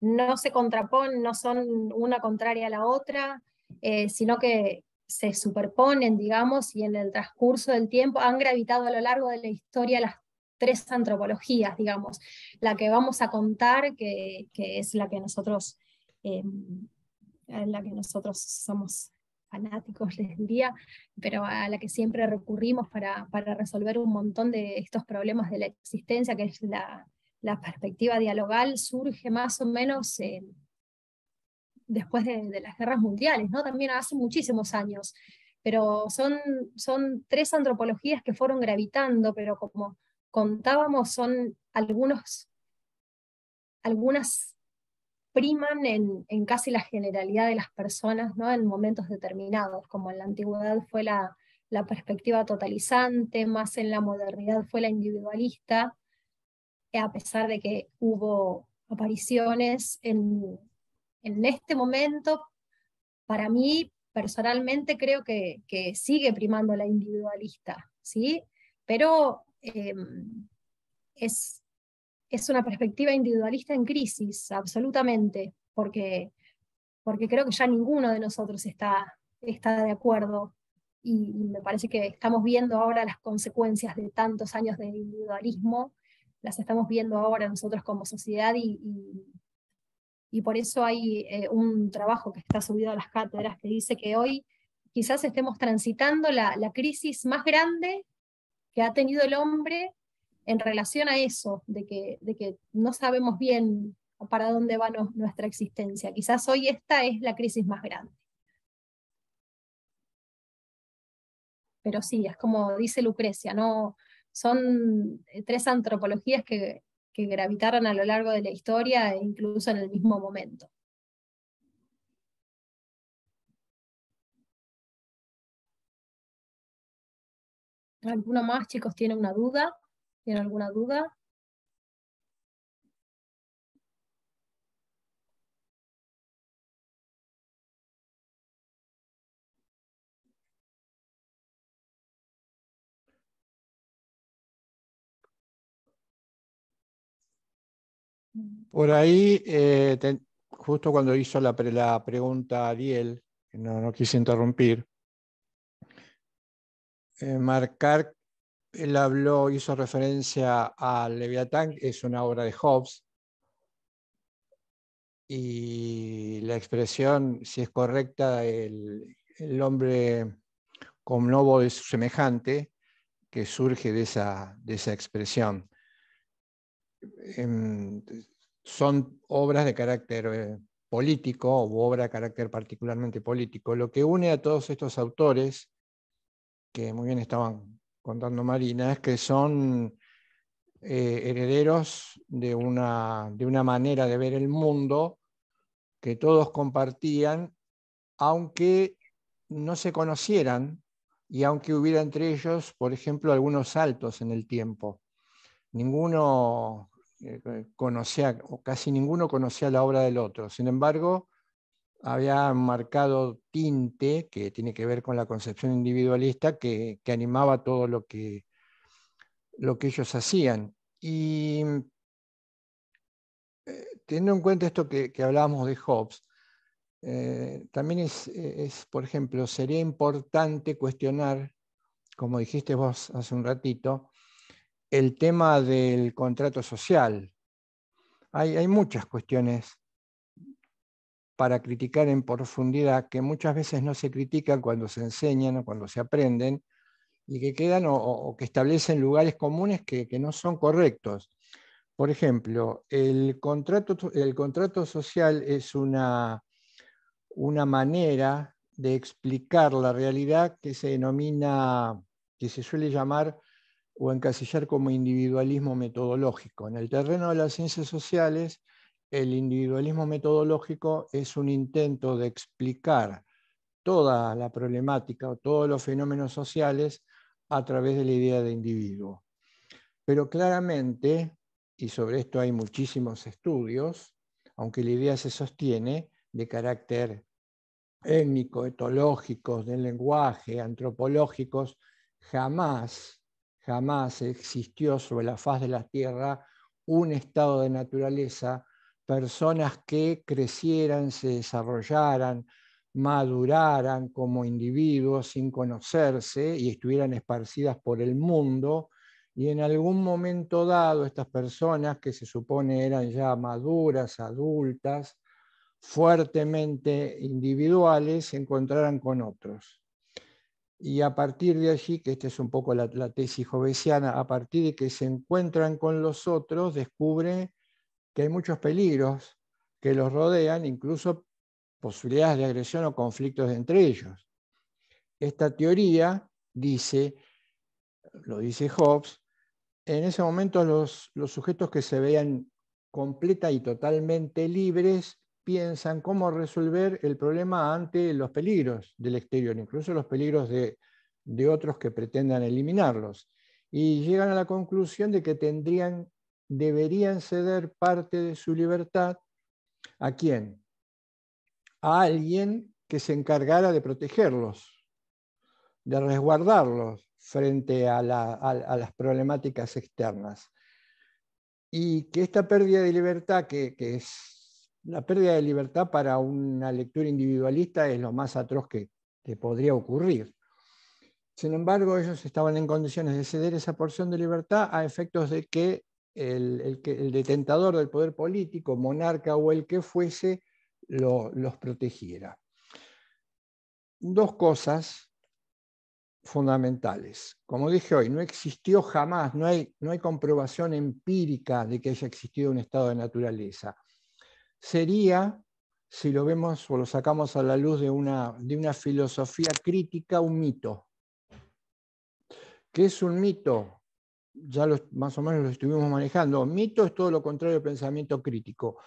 no se contraponen, no son una contraria a la otra, eh, sino que se superponen, digamos, y en el transcurso del tiempo han gravitado a lo largo de la historia las tres antropologías, digamos. La que vamos a contar, que, es la que nosotros, eh, la que nosotros somos fanáticos, les diría, pero a la que siempre recurrimos para resolver un montón de estos problemas de la existencia, que es la, la perspectiva dialogal surge más o menos eh, después de, las guerras mundiales, ¿no? también hace muchísimos años, pero son, son tres antropologías que fueron gravitando, pero como contábamos, son algunos, algunas priman en, en casi la generalidad de las personas ¿no? en momentos determinados, como en la antigüedad fue la, la perspectiva totalizante, más en la modernidad fue la individualista, a pesar de que hubo apariciones en, este momento, para mí personalmente creo que, sigue primando la individualista, ¿sí? Pero em, es, una perspectiva individualista en crisis, absolutamente, porque, porque creo que ya ninguno de nosotros está, está de acuerdo y me parece que estamos viendo ahora las consecuencias de tantos años de individualismo las estamos viendo ahora nosotros como sociedad y, y, por eso hay eh, un trabajo que está subido a las cátedras que dice que hoy quizás estemos transitando la, crisis más grande que ha tenido el hombre en relación a eso, de que, de que no sabemos bien para dónde va nuestra existencia. Quizás hoy esta es la crisis más grande. Pero sí, es como dice Lucrecia, no, son eh, tres antropologías que, gravitaron a lo largo de la historia e incluso en el mismo momento. ¿Alguno más, chicos, tiene una duda? ¿Tiene alguna duda? Por ahí, eh, justo cuando hizo la, pregunta Ariel, que no, quise interrumpir, eh, marcar, él habló, hizo referencia a Leviatán, es una obra de Hobbes, y la expresión, si es correcta, el, hombre con lobo es semejante, que surge de esa expresión. Em, son obras de carácter eh, político o obra de carácter particularmente político. Lo que une a todos estos autores, que muy bien estaban contando Marina, es que son eh, herederos de una, de una manera de ver el mundo que todos compartían, aunque no se conocieran y aunque hubiera entre ellos, por ejemplo, algunos saltos en el tiempo ninguno eh, eh, conocía, o casi ninguno conocía la obra del otro. Sin embargo, había marcado tinte que tiene que ver con la concepción individualista que, animaba todo lo que, lo que ellos hacían. Y eh, teniendo en cuenta esto que, hablábamos de Hobbes, también es, por ejemplo, sería importante cuestionar, como dijiste vos hace un ratito, el tema del contrato social. Hay, hay muchas cuestiones para criticar en profundidad que muchas veces no se critican cuando se enseñan o cuando se aprenden y que quedan o, que establecen lugares comunes que, no son correctos. Por ejemplo, el contrato, el contrato social es una, una manera de explicar la realidad que se denomina, que se suele llamar o encasillar como individualismo metodológico. En el terreno de las ciencias sociales, el individualismo metodológico es un intento de explicar toda la problemática o todos los fenómenos sociales a través de la idea de individuo. Pero claramente, y sobre esto hay muchísimos estudios, aunque la idea se sostiene de carácter étnico, etológico, del lenguaje, antropológicos, jamás jamás existió sobre la faz de la Tierra un estado de naturaleza, personas que crecieran, se desarrollaran, maduraran como individuos sin conocerse y estuvieran esparcidas por el mundo. Y en algún momento dado, estas personas que se supone eran ya maduras, adultas, fuertemente individuales, se encontraran con otros y a partir de allí, que esta es un poco la, tesis jovesiana, a partir de que se encuentran con los otros, descubre que hay muchos peligros que los rodean, incluso posibilidades de agresión o conflictos entre ellos. Esta teoría dice, lo dice Hobbes, en ese momento los, sujetos que se vean completa y totalmente libres piensan cómo resolver el problema ante los peligros del exterior, incluso los peligros de, otros que pretendan eliminarlos. Y llegan a la conclusión de que tendrían, deberían ceder parte de su libertad a quién? A alguien que se encargara de protegerlos, de resguardarlos frente a, las problemáticas externas. Y que esta pérdida de libertad, que es la pérdida de libertad para una lectura individualista es lo más atroz que, podría ocurrir. Sin embargo, ellos estaban en condiciones de ceder esa porción de libertad a efectos de que el, detentador del poder político, monarca o el que fuese, los protegiera. Dos cosas fundamentales. Como dije hoy, no existió jamás, no hay comprobación empírica de que haya existido un estado de naturaleza sería, si lo vemos o lo sacamos a la luz de una, filosofía crítica, un mito. ¿Qué es un mito? Ya más o menos lo estuvimos manejando. Mito es todo lo contrario al pensamiento crítico.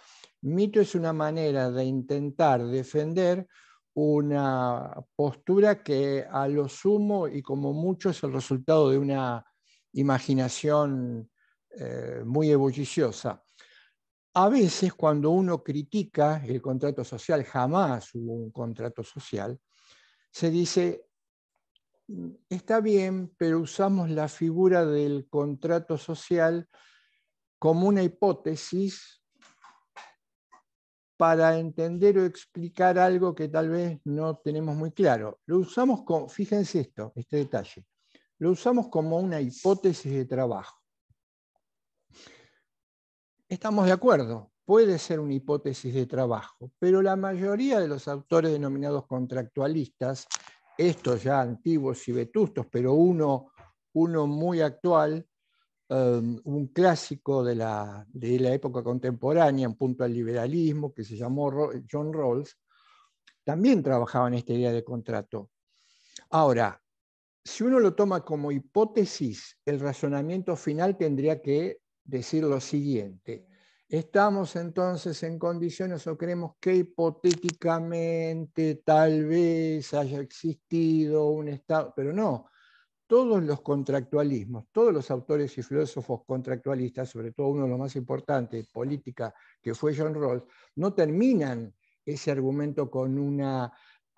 Mito es una manera de intentar defender una postura que a lo sumo y como mucho es el resultado de una imaginación eh, muy ebulliciosa. A veces cuando uno critica el contrato social, jamás hubo un contrato social, se dice, está bien, pero usamos la figura del contrato social como una hipótesis para entender o explicar algo que tal vez no tenemos muy claro. Lo usamos, fíjense esto, este detalle, lo usamos como una hipótesis de trabajo estamos de acuerdo, puede ser una hipótesis de trabajo, pero la mayoría de los autores denominados contractualistas, estos ya antiguos y vetustos, pero uno, uno muy actual, em, un clásico de la, de la época contemporánea en punto al liberalismo, que se llamó John Rawls, también trabajaba en esta idea de contrato. Ahora, si uno lo toma como hipótesis, el razonamiento final tendría que decir lo siguiente. ¿Estamos entonces en condiciones o creemos que hipotéticamente tal vez haya existido un Estado? Pero no, todos los contractualismos, todos los autores y filósofos contractualistas, sobre todo uno de los más importantes, política, que fue John Rawls, no terminan ese argumento con una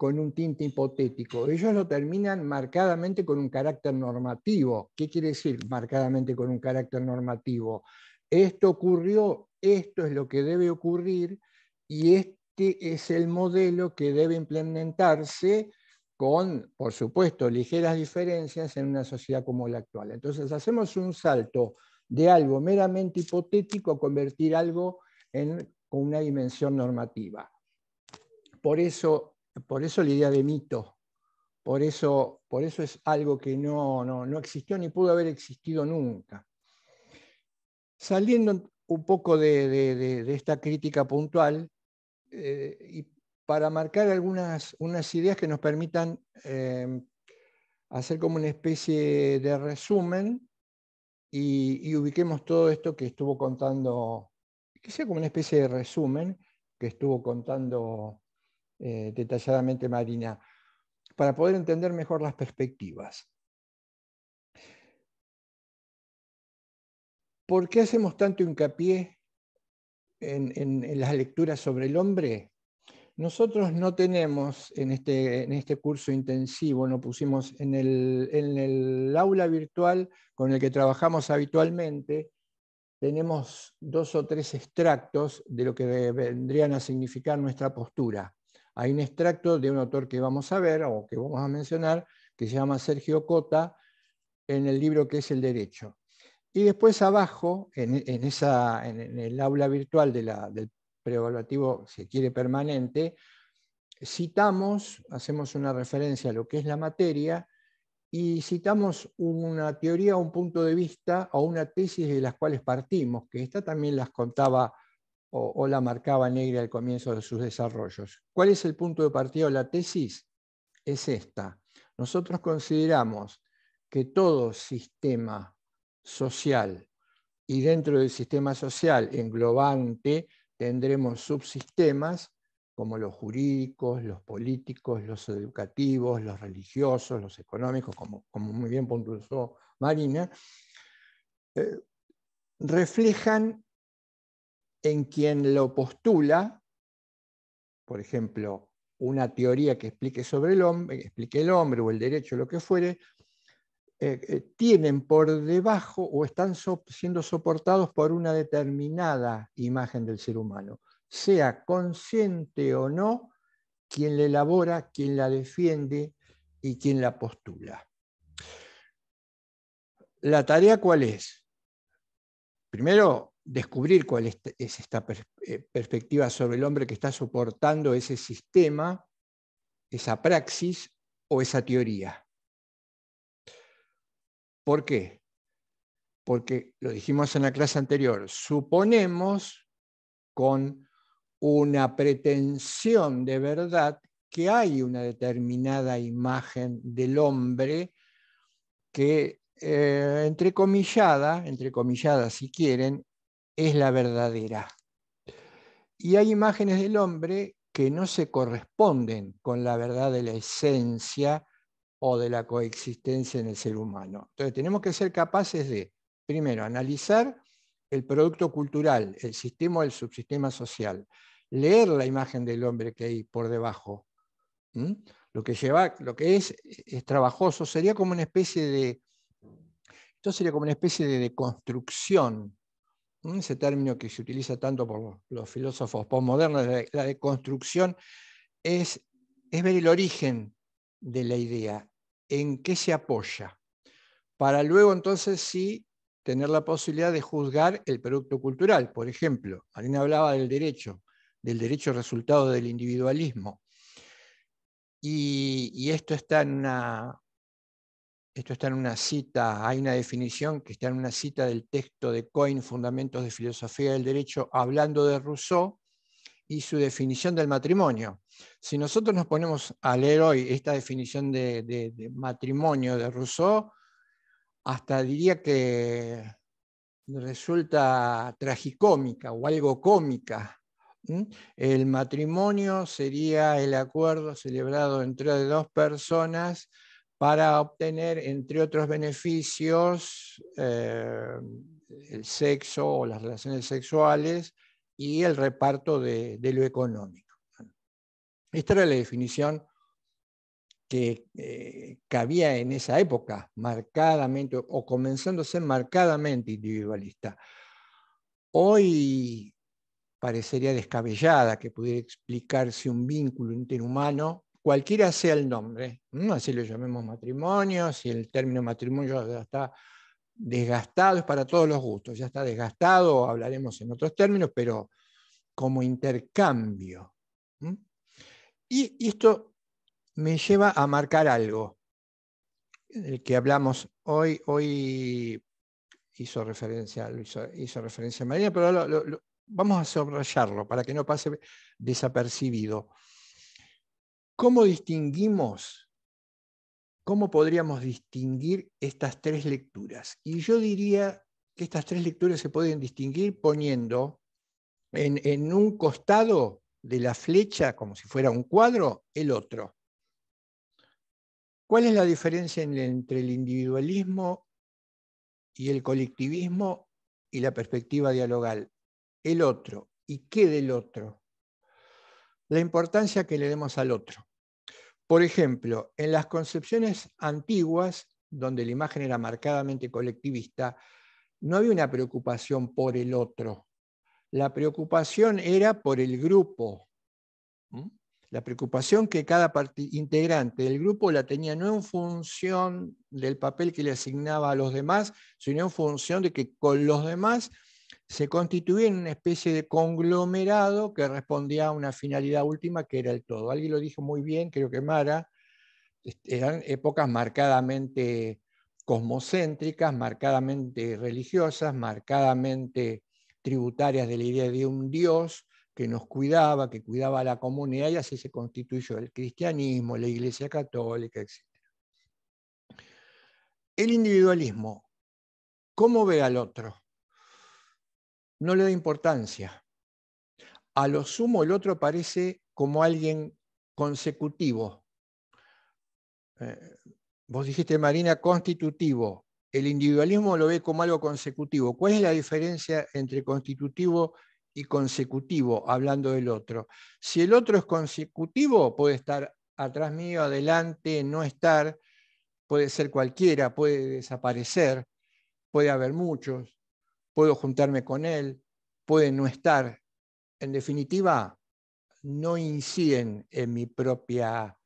con un tinte hipotético. Ellos lo terminan marcadamente con un carácter normativo. ¿Qué quiere decir marcadamente con un carácter normativo? Esto ocurrió, esto es lo que debe ocurrir y este es el modelo que debe implementarse con, por supuesto, ligeras diferencias en una sociedad como la actual. Entonces hacemos un salto de algo meramente hipotético a convertir algo en una dimensión normativa. Por eso por eso la idea de mito, por eso, por eso es algo que no, existió ni pudo haber existido nunca. Saliendo un poco de, esta crítica puntual, eh, y para marcar algunas unas ideas que nos permitan eh, hacer como una especie de resumen y, ubiquemos todo esto que estuvo contando, que sea como una especie de resumen que estuvo contando eh, detalladamente Marina, para poder entender mejor las perspectivas. ¿Por qué hacemos tanto hincapié en, las lecturas sobre el hombre? Nosotros no tenemos en este, este curso intensivo, no pusimos en el aula virtual con el que trabajamos habitualmente, tenemos dos o tres extractos de lo que vendrían a significar nuestra postura. Hay un extracto de un autor que vamos a ver o que vamos a mencionar, que se llama Sergio Cota, en el libro que es El Derecho. Y después abajo, en, el aula virtual de la, del preevaluativo, si quiere, permanente, citamos, hacemos una referencia a lo que es la materia y citamos una teoría, un punto de vista o una tesis de las cuales partimos, que esta también las contaba o, la marcaba negra al comienzo de sus desarrollos. ¿Cuál es el punto de partida o la tesis? Es esta. Nosotros consideramos que todo sistema social y dentro del sistema social englobante tendremos subsistemas como los jurídicos, los políticos, los educativos, los religiosos, los económicos, como, muy bien puntualizó Marina, eh, reflejan en quien lo postula, por ejemplo, una teoría que explique sobre el hombre, explique el hombre o el derecho, lo que fuere, eh, eh, tienen por debajo o están siendo soportados por una determinada imagen del ser humano, sea consciente o no quien la elabora, quien la defiende y quien la postula. ¿La tarea cuál es? Primero, descubrir cuál es esta eh, perspectiva sobre el hombre que está soportando ese sistema, esa praxis o esa teoría. ¿Por qué? Porque lo dijimos en la clase anterior, suponemos con una pretensión de verdad que hay una determinada imagen del hombre que eh, entrecomillada, entrecomillada si quieren, es la verdadera. Y hay imágenes del hombre que no se corresponden con la verdad de la esencia o de la coexistencia en el ser humano. Entonces tenemos que ser capaces de, primero, analizar el producto cultural, el sistema o el subsistema social, leer la imagen del hombre que hay por debajo. Lo que, lleva, lo que es, es trabajoso, sería como una especie de, esto sería como una especie de construcción Mm, ese término que se utiliza tanto por los filósofos postmodernos, la deconstrucción, es, es ver el origen de la idea, en qué se apoya, para luego entonces sí tener la posibilidad de juzgar el producto cultural. Por ejemplo, Marina hablaba del derecho, del derecho resultado del individualismo. Y, y esto está en una esto está en una cita, hay una definición que está en una cita del texto de Cohen, Fundamentos de Filosofía del Derecho, hablando de Rousseau y su definición del matrimonio. Si nosotros nos ponemos a leer hoy esta definición de, de matrimonio de Rousseau, hasta diría que resulta tragicómica o algo cómica. El matrimonio sería el acuerdo celebrado entre dos personas para obtener, entre otros beneficios, eh, el sexo o las relaciones sexuales y el reparto de, lo económico. Esta era la definición que eh, cabía en esa época, marcadamente o comenzando a ser marcadamente individualista. Hoy parecería descabellada que pudiera explicarse un vínculo interhumano cualquiera sea el nombre, así lo llamemos matrimonio, si el término matrimonio ya está desgastado, es para todos los gustos, ya está desgastado, hablaremos en otros términos, pero como intercambio. Y esto me lleva a marcar algo, el que hablamos hoy, hoy hizo referencia, hizo, referencia a María, pero vamos a subrayarlo para que no pase desapercibido. ¿Cómo distinguimos? ¿Cómo podríamos distinguir estas tres lecturas? Y yo diría que estas tres lecturas se pueden distinguir poniendo en, un costado de la flecha, como si fuera un cuadro, el otro. ¿Cuál es la diferencia entre el individualismo y el colectivismo y la perspectiva dialogal? El otro. ¿Y qué del otro? la importancia que le demos al otro. Por ejemplo, en las concepciones antiguas, donde la imagen era marcadamente colectivista, no había una preocupación por el otro. La preocupación era por el grupo. ¿Mm? La preocupación que cada integrante del grupo la tenía no en función del papel que le asignaba a los demás, sino en función de que con los demás se constituía en una especie de conglomerado que respondía a una finalidad última que era el todo. Alguien lo dijo muy bien, creo que Mara, eran épocas marcadamente cosmocéntricas, marcadamente religiosas, marcadamente tributarias de la idea de un Dios que nos cuidaba, que cuidaba a la comunidad y así se constituyó el cristianismo, la iglesia católica, etc. El individualismo, ¿cómo ve al otro? no le da importancia. A lo sumo el otro parece como alguien consecutivo. Eh, vos dijiste, Marina, constitutivo. El individualismo lo ve como algo consecutivo. ¿Cuál es la diferencia entre constitutivo y consecutivo, hablando del otro? Si el otro es consecutivo, puede estar atrás mío, adelante, no estar, puede ser cualquiera, puede desaparecer, puede haber muchos puedo juntarme con él, puede no estar. En definitiva, no inciden en mi, propia,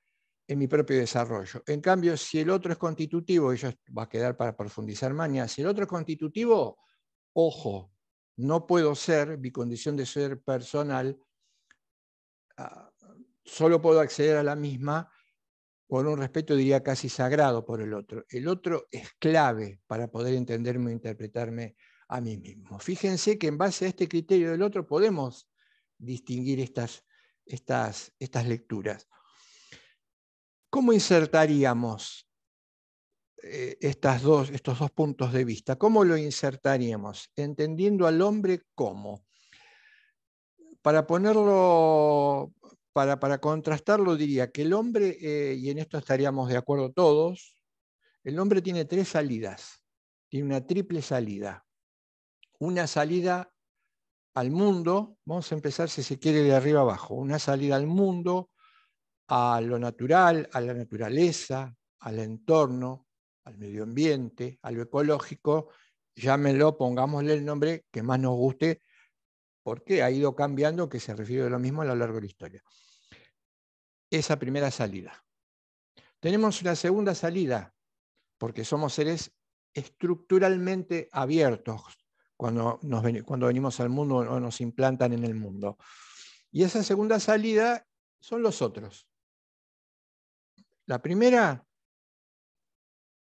en mi propio desarrollo. En cambio, si el otro es constitutivo, ellos va a quedar para profundizar mañana, si el otro es constitutivo, ojo, no puedo ser, mi condición de ser personal, ah, solo puedo acceder a la misma con un respeto, diría, casi sagrado por el otro. El otro es clave para poder entenderme e interpretarme a mí mismo. Fíjense que en base a este criterio del otro podemos distinguir estas, estas, lecturas. ¿Cómo insertaríamos eh, estas dos, estos dos puntos de vista? ¿Cómo lo insertaríamos? Entendiendo al hombre cómo. Para ponerlo, para, contrastarlo, diría que el hombre, eh, y en esto estaríamos de acuerdo todos, el hombre tiene tres salidas, tiene una triple salida una salida al mundo, vamos a empezar si se quiere de arriba abajo, una salida al mundo, a lo natural, a la naturaleza, al entorno, al medio ambiente, a lo ecológico, llámenlo, pongámosle el nombre que más nos guste, porque ha ido cambiando, que se refiere a lo mismo a lo largo de la historia. Esa primera salida. Tenemos una segunda salida, porque somos seres estructuralmente abiertos, cuando, venimos al mundo o nos implantan en el mundo. Y esa segunda salida son los otros. La primera,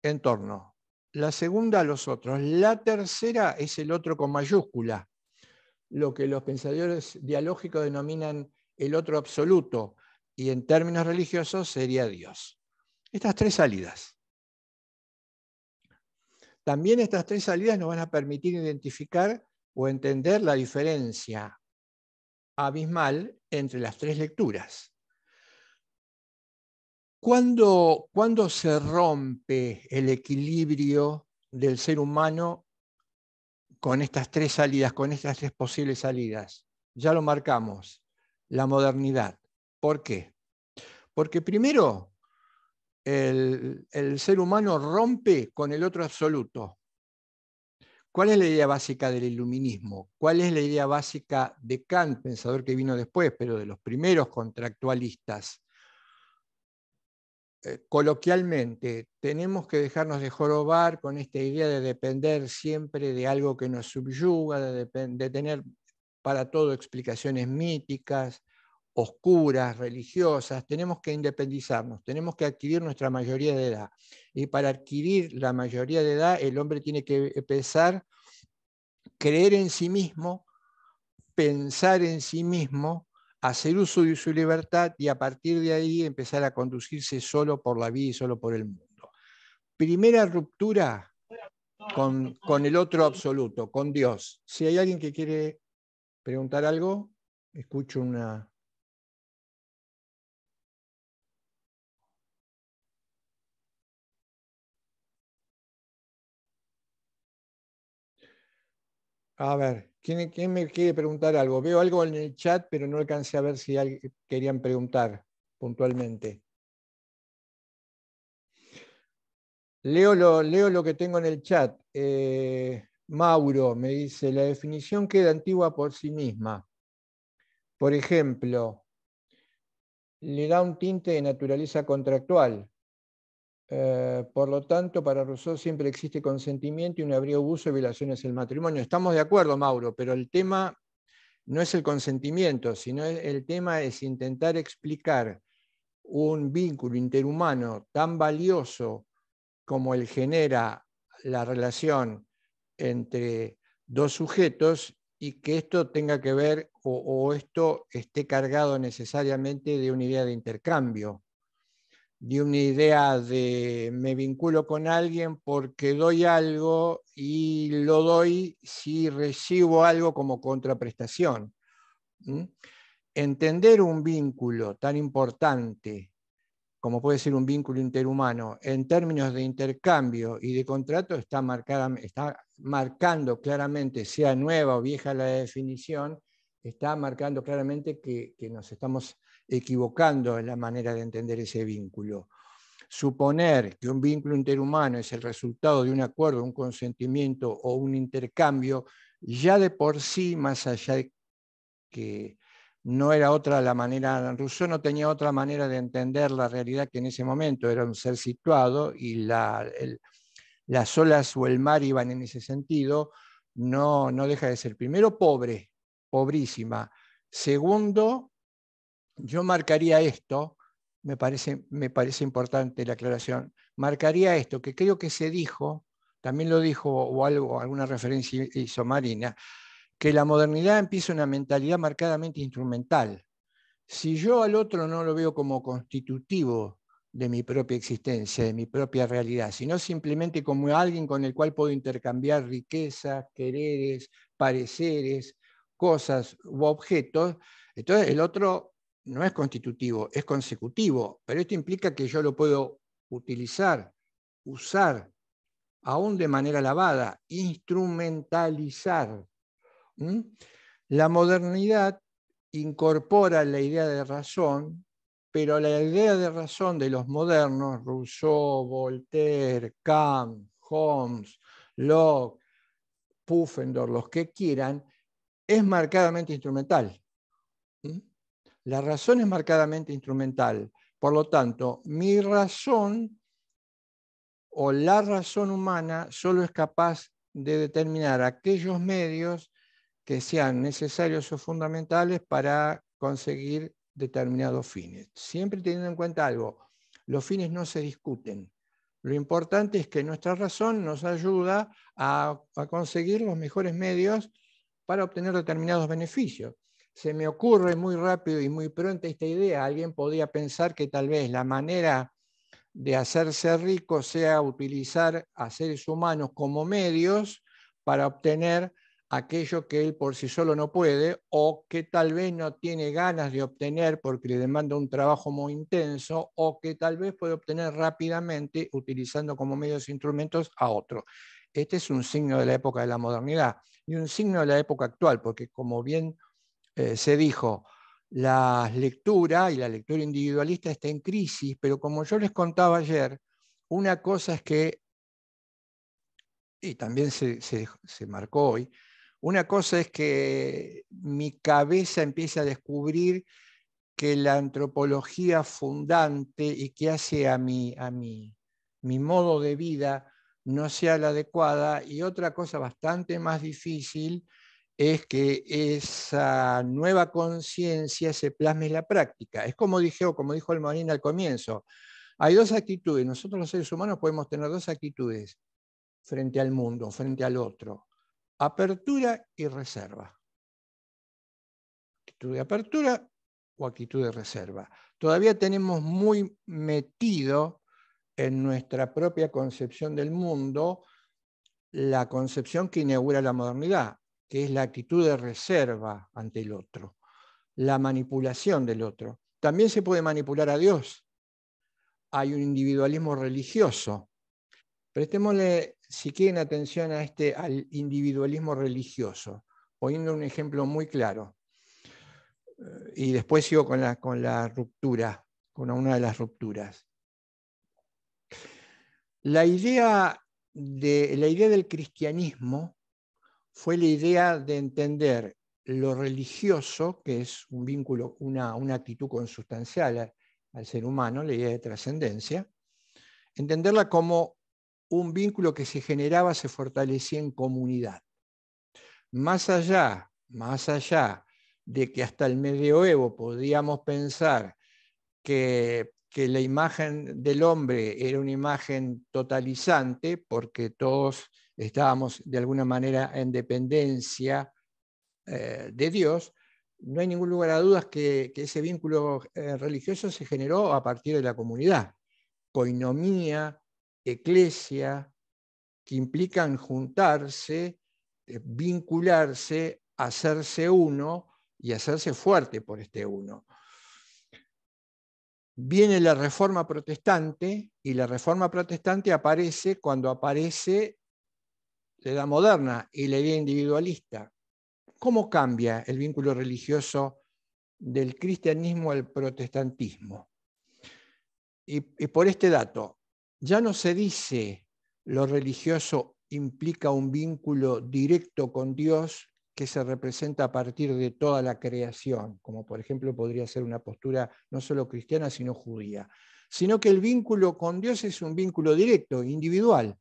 entorno. La segunda, los otros. La tercera es el otro con mayúscula, lo que los pensadores dialógicos denominan el otro absoluto, y en términos religiosos sería Dios. Estas tres salidas. También estas tres salidas nos van a permitir identificar o entender la diferencia abismal entre las tres lecturas. ¿Cuándo, se rompe el equilibrio del ser humano con estas tres salidas, con estas tres posibles salidas? Ya lo marcamos, la modernidad. ¿Por qué? Porque primero el, ser humano rompe con el otro absoluto. ¿Cuál es la idea básica del iluminismo? ¿Cuál es la idea básica de Kant, pensador que vino después, pero de los primeros contractualistas? Eh, coloquialmente, tenemos que dejarnos de jorobar con esta idea de depender siempre de algo que nos subyuga, de tener para todo explicaciones míticas, oscuras, religiosas, tenemos que independizarnos, tenemos que adquirir nuestra mayoría de edad. Y para adquirir la mayoría de edad, el hombre tiene que empezar eh, creer en sí mismo, pensar en sí mismo, hacer uso de su libertad y a partir de ahí empezar a conducirse solo por la vida y solo por el mundo. Primera ruptura con, con el otro absoluto, con Dios. Si hay alguien que quiere preguntar algo, escucho una... A ver, ¿quién, me quiere preguntar algo? Veo algo en el chat, pero no alcancé a ver si querían preguntar puntualmente. Leo lo, que tengo en el chat. Eh, Mauro me dice, la definición queda antigua por sí misma. Por ejemplo, le da un tinte de naturaleza contractual, eh, por lo tanto, para Rousseau siempre existe consentimiento y no habría abuso y violaciones del matrimonio. Estamos de acuerdo, Mauro, pero el tema no es el consentimiento, sino el, tema es intentar explicar un vínculo interhumano tan valioso como el genera la relación entre dos sujetos y que esto tenga que ver o esto esté cargado necesariamente de una idea de intercambio de una idea de me vinculo con alguien porque doy algo y lo doy si recibo algo como contraprestación. Entender un vínculo tan importante como puede ser un vínculo interhumano, en términos de intercambio y de contrato, está, marcada, está marcando claramente, sea nueva o vieja la definición, está marcando claramente que, que nos estamos equivocando en la manera de entender ese vínculo. Suponer que un vínculo interhumano es el resultado de un acuerdo, un consentimiento o un intercambio, ya de por sí, más allá de que no era otra la manera, Rousseau no tenía otra manera de entender la realidad que en ese momento era un ser situado y las olas o el mar iban en ese sentido, no, no deja de ser primero pobre, pobrísima, segundo yo marcaría esto, me parece, me parece importante la aclaración, marcaría esto, que creo que se dijo, también lo dijo o alguna referencia hizo Marina, que la modernidad empieza una mentalidad marcadamente instrumental. Si yo al otro no lo veo como constitutivo de mi propia existencia, de mi propia realidad, sino simplemente como alguien con el cual puedo intercambiar riquezas, quereres, pareceres, cosas u objetos, entonces el otro no es constitutivo, es consecutivo, pero esto implica que yo lo puedo utilizar, usar, aún de manera lavada, instrumentalizar. La modernidad incorpora la idea de razón, pero la idea de razón de los modernos, Rousseau, Voltaire, Kant, Holmes, Locke, Pufendor, los que quieran, es marcadamente instrumental. La razón es marcadamente instrumental. Por lo tanto, mi razón o la razón humana solo es capaz de determinar aquellos medios que sean necesarios o fundamentales para conseguir determinados fines. Siempre teniendo en cuenta algo, los fines no se discuten. Lo importante es que nuestra razón nos ayuda a, a conseguir los mejores medios para obtener determinados beneficios se me ocurre muy rápido y muy pronto esta idea. Alguien podría pensar que tal vez la manera de hacerse rico sea utilizar a seres humanos como medios para obtener aquello que él por sí solo no puede o que tal vez no tiene ganas de obtener porque le demanda un trabajo muy intenso o que tal vez puede obtener rápidamente utilizando como medios e instrumentos a otro. Este es un signo de la época de la modernidad y un signo de la época actual porque como bien eh, se dijo, la lectura y la lectura individualista está en crisis, pero como yo les contaba ayer, una cosa es que, y también se, marcó hoy, una cosa es que mi cabeza empieza a descubrir que la antropología fundante y que hace a mi, a mi modo de vida no sea la adecuada, y otra cosa bastante más difícil es que esa nueva conciencia se plasme en la práctica. Es como dije, como dijo el Morín al comienzo, hay dos actitudes. Nosotros los seres humanos podemos tener dos actitudes frente al mundo, frente al otro. Apertura y reserva. Actitud de apertura o actitud de reserva. Todavía tenemos muy metido en nuestra propia concepción del mundo la concepción que inaugura la modernidad que es la actitud de reserva ante el otro, la manipulación del otro. También se puede manipular a Dios. Hay un individualismo religioso. Prestémosle, si quieren, atención a este, al individualismo religioso, poniendo un ejemplo muy claro. Eh, y después sigo con la, con la ruptura, con una de las rupturas. La idea, de, la idea del cristianismo fue la idea de entender lo religioso, que es un vínculo, una, actitud consustancial al ser humano, la idea de trascendencia, entenderla como un vínculo que se generaba, se fortalecía en comunidad. Más allá, más allá de que hasta el medioevo podíamos pensar que, que la imagen del hombre era una imagen totalizante, porque todos estábamos de alguna manera en dependencia eh, de Dios, no hay ningún lugar a dudas que, ese vínculo eh, religioso se generó a partir de la comunidad. Coinomía, eclesia, que implican juntarse, eh, vincularse, hacerse uno y hacerse fuerte por este uno. Viene la reforma protestante y la reforma protestante aparece cuando aparece de moderna y la idea individualista, ¿cómo cambia el vínculo religioso del cristianismo al protestantismo? Y, y por este dato, ya no se dice lo religioso implica un vínculo directo con Dios que se representa a partir de toda la creación, como por ejemplo podría ser una postura no solo cristiana, sino judía, sino que el vínculo con Dios es un vínculo directo, individual,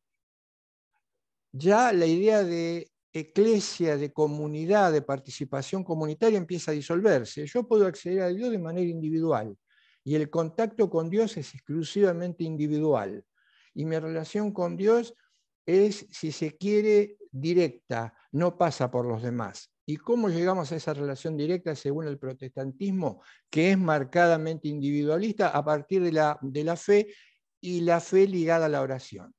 ya la idea de eclesia, de comunidad, de participación comunitaria empieza a disolverse. Yo puedo acceder a Dios de manera individual y el contacto con Dios es exclusivamente individual. Y mi relación con Dios es, si se quiere, directa, no pasa por los demás. ¿Y cómo llegamos a esa relación directa según el protestantismo, que es marcadamente individualista a partir de la, de la fe y la fe ligada a la oración?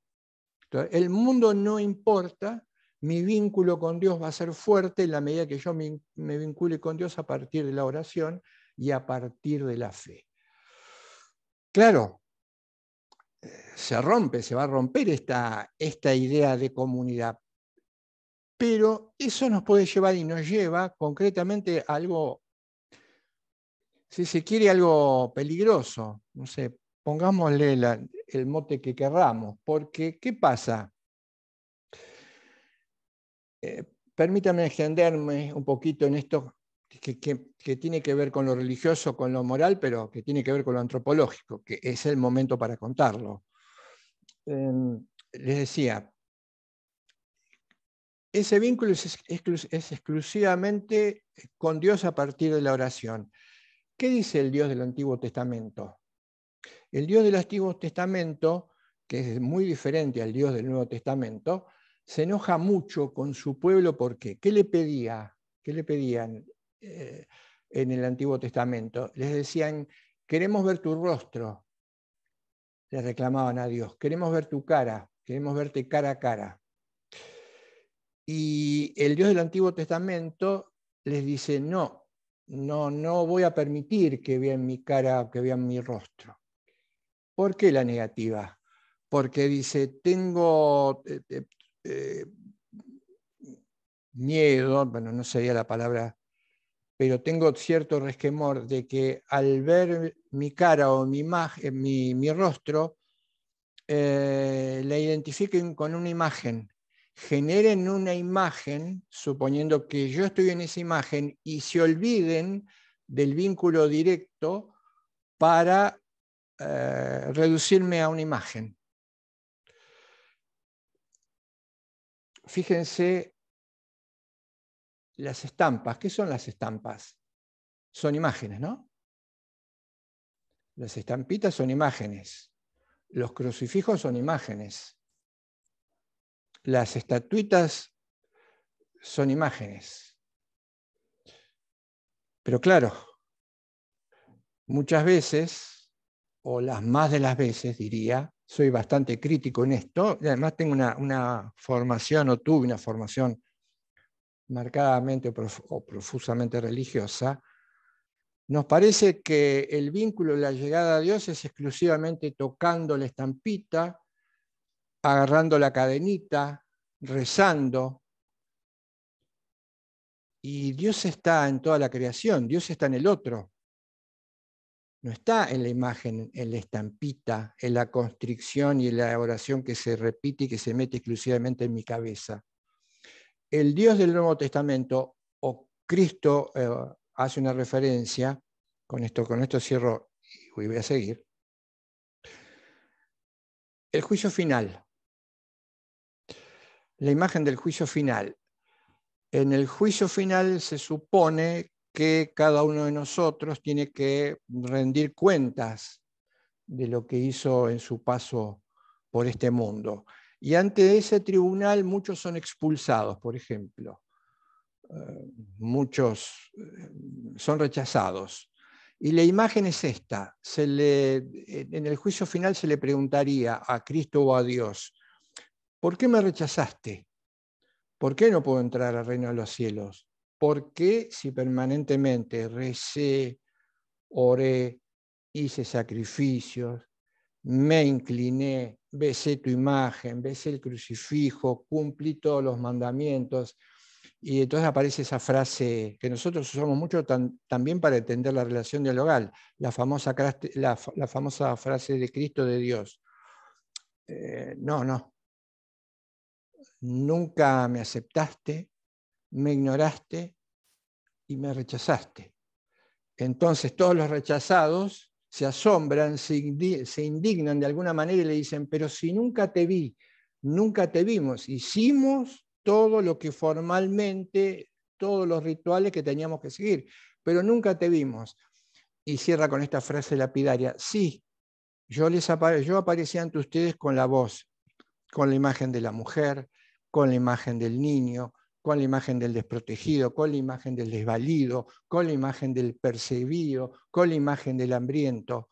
el mundo no importa, mi vínculo con Dios va a ser fuerte en la medida que yo me, vincule con Dios a partir de la oración y a partir de la fe. Claro, eh, se rompe, se va a romper esta, esta idea de comunidad, pero eso nos puede llevar y nos lleva concretamente a algo, si se quiere, algo peligroso. No sé, pongámosle el mote que querramos, porque ¿qué pasa? Eh, permítame extenderme un poquito en esto que, tiene que ver con lo religioso, con lo moral, pero que tiene que ver con lo antropológico, que es el momento para contarlo. Em, les decía, ese vínculo es, exclusivamente con Dios a partir de la oración. ¿Qué dice el Dios del Antiguo Testamento? El Dios del Antiguo Testamento, que es muy diferente al Dios del Nuevo Testamento, se enoja mucho con su pueblo porque ¿qué le pedía? ¿Qué le pedían eh, en el Antiguo Testamento? Les decían, queremos ver tu rostro. Le reclamaban a Dios, queremos ver tu cara, queremos verte cara a cara. Y el Dios del Antiguo Testamento les dice, no, no, no voy a permitir que vean mi cara, que vean mi rostro. ¿Por qué la negativa? Porque dice, tengo eh, eh, eh, miedo, bueno, no sería la palabra, pero tengo cierto resquemor de que al ver mi cara o mi, imagen, mi, rostro, la identifiquen con una imagen, generen una imagen, suponiendo que yo estoy en esa imagen, y se olviden del vínculo directo para eh, reducirme a una imagen. Fíjense las estampas. ¿Qué son las estampas? Son imágenes, ¿no? Las estampitas son imágenes. Los crucifijos son imágenes. Las estatuitas son imágenes. Pero claro, muchas veces o las más de las veces, diría, soy bastante crítico en esto, además tengo una, una formación, o tuve una formación marcadamente o profusamente religiosa, nos parece que el vínculo, la llegada a Dios es exclusivamente tocando la estampita, agarrando la cadenita, rezando. Y Dios está en toda la creación, Dios está en el otro no está en la imagen, en la estampita, en la constricción y en la oración que se repite y que se mete exclusivamente en mi cabeza. El Dios del Nuevo Testamento, o Cristo eh, hace una referencia, con esto, con esto cierro y voy a seguir, el juicio final. La imagen del juicio final. En el juicio final se supone que cada uno de nosotros tiene que rendir cuentas de lo que hizo en su paso por este mundo. Y ante ese tribunal muchos son expulsados, por ejemplo. Eh, muchos eh, son rechazados. Y la imagen es esta. Se le, en el juicio final se le preguntaría a Cristo o a Dios, ¿por qué me rechazaste? ¿Por qué no puedo entrar al reino de los cielos? ¿Por qué si permanentemente recé, oré, hice sacrificios, me incliné, besé tu imagen, besé el crucifijo, cumplí todos los mandamientos? Y entonces aparece esa frase que nosotros usamos mucho también para entender la relación dialogal, la famosa, frase de Cristo de Dios. Eh, no, no. Nunca me aceptaste, me ignoraste y me rechazaste. Entonces todos los rechazados se asombran, se, indignan de alguna manera y le dicen, pero si nunca te vi, nunca te vimos, hicimos todo lo que formalmente, todos los rituales que teníamos que seguir, pero nunca te vimos. Y cierra con esta frase lapidaria, sí, yo, les aparecía ante ustedes con la voz, con la imagen de la mujer, con la imagen del niño, con la imagen del desprotegido, con la imagen del desvalido, con la imagen del percibido, con la imagen del hambriento.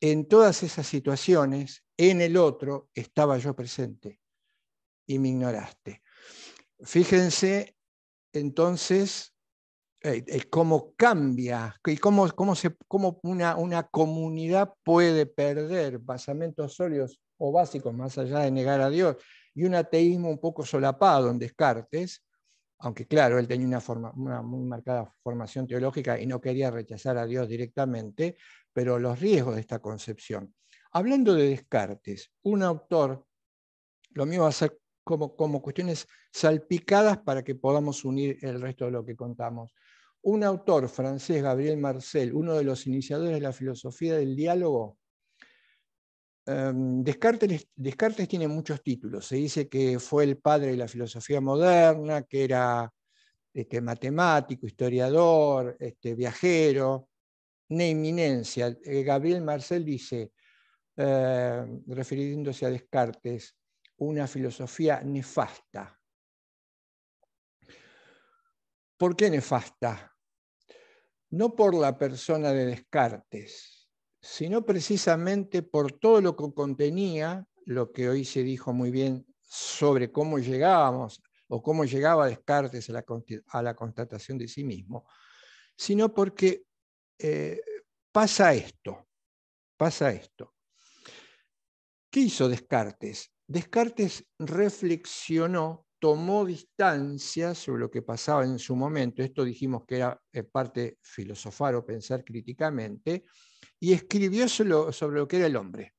En todas esas situaciones, en el otro estaba yo presente y me ignoraste. Fíjense entonces eh, eh, cómo cambia y cómo, se, una, una comunidad puede perder basamentos sólidos o básicos, más allá de negar a Dios, y un ateísmo un poco solapado en Descartes, aunque claro, él tenía una, forma, muy marcada formación teológica y no quería rechazar a Dios directamente, pero los riesgos de esta concepción. Hablando de Descartes, un autor, lo mío va a ser como, como cuestiones salpicadas para que podamos unir el resto de lo que contamos. Un autor francés, Gabriel Marcel, uno de los iniciadores de la filosofía del diálogo, Em, Descartes, tiene muchos títulos. Se dice que fue el padre de la filosofía moderna, que era este, matemático, historiador, este, viajero, una eh, Gabriel Marcel dice, em, refiriéndose a Descartes, una filosofía nefasta. ¿Por qué nefasta? No por la persona de Descartes sino precisamente por todo lo que contenía, lo que hoy se dijo muy bien sobre cómo llegábamos o cómo llegaba Descartes a la, constatación de sí mismo, sino porque eh, pasa esto, pasa esto. ¿Qué hizo Descartes? Descartes reflexionó, tomó distancia sobre lo que pasaba en su momento, esto dijimos que era eh, parte filosofar o pensar críticamente, y escribió sobre lo que era el hombre.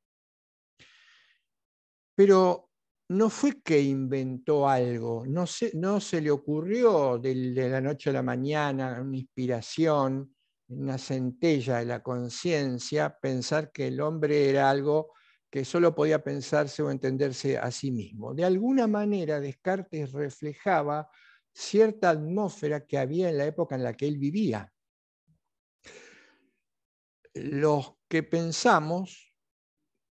Pero no fue que inventó algo, no se, no se le ocurrió de, de, la noche a la mañana una inspiración, una centella de la conciencia, pensar que el hombre era algo que solo podía pensarse o entenderse a sí mismo. De alguna manera Descartes reflejaba cierta atmósfera que había en la época en la que él vivía los que pensamos,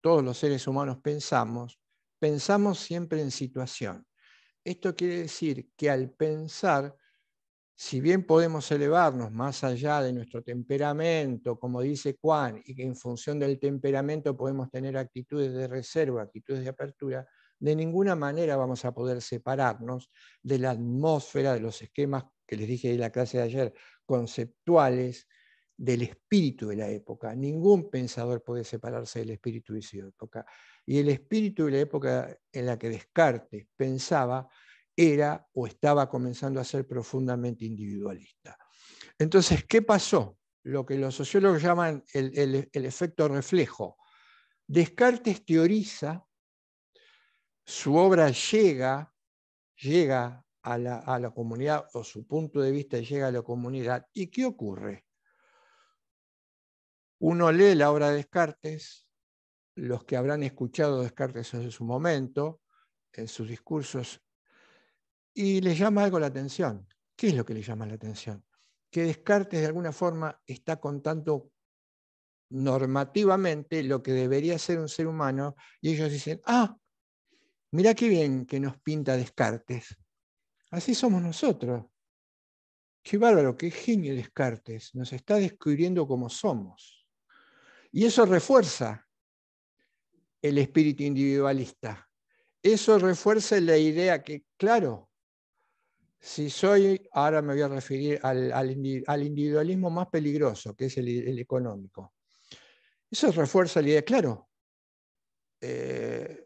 todos los seres humanos pensamos, pensamos siempre en situación. Esto quiere decir que al pensar, si bien podemos elevarnos más allá de nuestro temperamento, como dice Juan, y que en función del temperamento podemos tener actitudes de reserva, actitudes de apertura, de ninguna manera vamos a poder separarnos de la atmósfera, de los esquemas que les dije en la clase de ayer, conceptuales, del espíritu de la época. Ningún pensador puede separarse del espíritu de su época. Y el espíritu de la época en la que Descartes pensaba era o estaba comenzando a ser profundamente individualista. Entonces, ¿qué pasó? Lo que los sociólogos llaman el, efecto reflejo. Descartes teoriza, su obra llega, llega a la comunidad o su punto de vista llega a la comunidad. ¿Y qué ocurre? uno lee la obra de Descartes, los que habrán escuchado Descartes en su momento, en sus discursos, y les llama algo la atención. ¿Qué es lo que les llama la atención? Que Descartes de alguna forma está contando normativamente lo que debería ser un ser humano y ellos dicen, ah, mirá qué bien que nos pinta Descartes. Así somos nosotros. Qué bárbaro, qué genio Descartes. Nos está descubriendo como somos. Y eso refuerza el espíritu individualista. Eso refuerza la idea que, claro, si soy, ahora me voy a referir al, individualismo más peligroso, que es el, económico. Eso refuerza la idea, claro. Eh,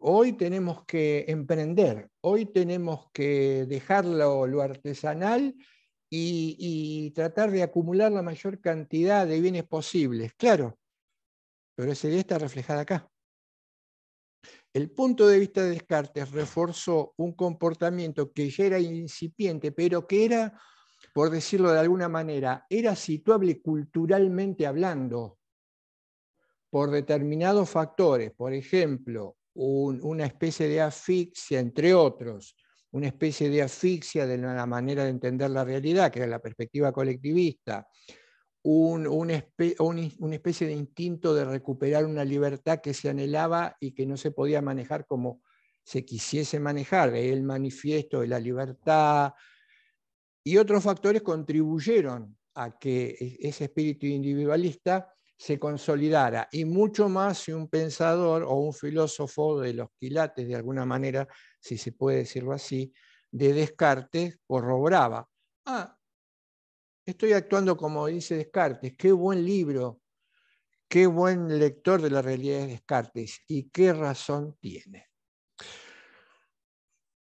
hoy tenemos que emprender, hoy tenemos que dejar lo, artesanal y, y, tratar de acumular la mayor cantidad de bienes posibles. Claro, pero esa idea está reflejada acá. El punto de vista de Descartes reforzó un comportamiento que ya era incipiente, pero que era, por decirlo de alguna manera, era situable culturalmente hablando por determinados factores, por ejemplo, una especie de asfixia, entre otros, una especie de asfixia de la manera de entender la realidad, que era la perspectiva colectivista, una especie de instinto de recuperar una libertad que se anhelaba y que no se podía manejar como se quisiese manejar, eh, el manifiesto de la libertad y otros factores contribuyeron a que ese espíritu individualista se consolidara y mucho más si un pensador o un filósofo de los quilates, de alguna manera, si se puede decirlo así, de Descartes corroboraba. Ah, Estoy actuando como dice Descartes. Qué buen libro, qué buen lector de la realidad de Descartes y qué razón tiene.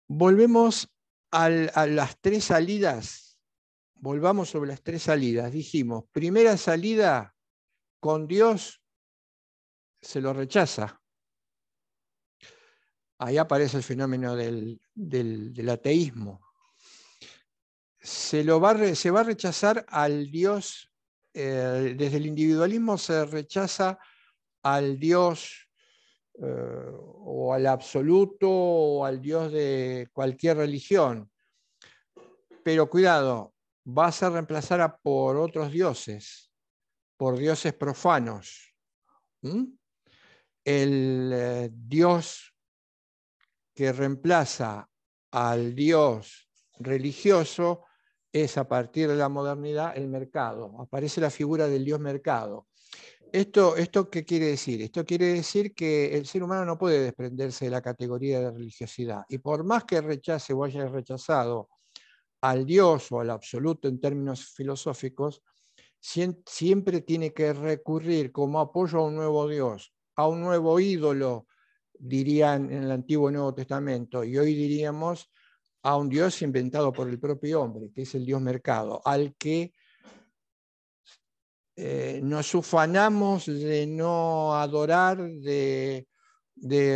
Volvemos a las tres salidas. Volvamos sobre las tres salidas. Dijimos, primera salida con Dios se lo rechaza. Ahí aparece el fenómeno del ateísmo, se, lo va, a rechazar al Dios, eh, desde el individualismo se rechaza al Dios eh, o al absoluto o al Dios de cualquier religión. Pero cuidado, va a reemplazar a por otros dioses, por dioses profanos. El eh, Dios que reemplaza al Dios religioso es a partir de la modernidad el mercado. Aparece la figura del dios mercado. ¿Esto, ¿Esto qué quiere decir? Esto quiere decir que el ser humano no puede desprenderse de la categoría de religiosidad. Y por más que rechace o haya rechazado al Dios o al absoluto en términos filosóficos, siempre tiene que recurrir como apoyo a un nuevo Dios, a un nuevo ídolo, dirían en el Antiguo Nuevo Testamento, y hoy diríamos a un Dios inventado por el propio hombre, que es el Dios mercado, al que eh, nos ufanamos de no adorar, de,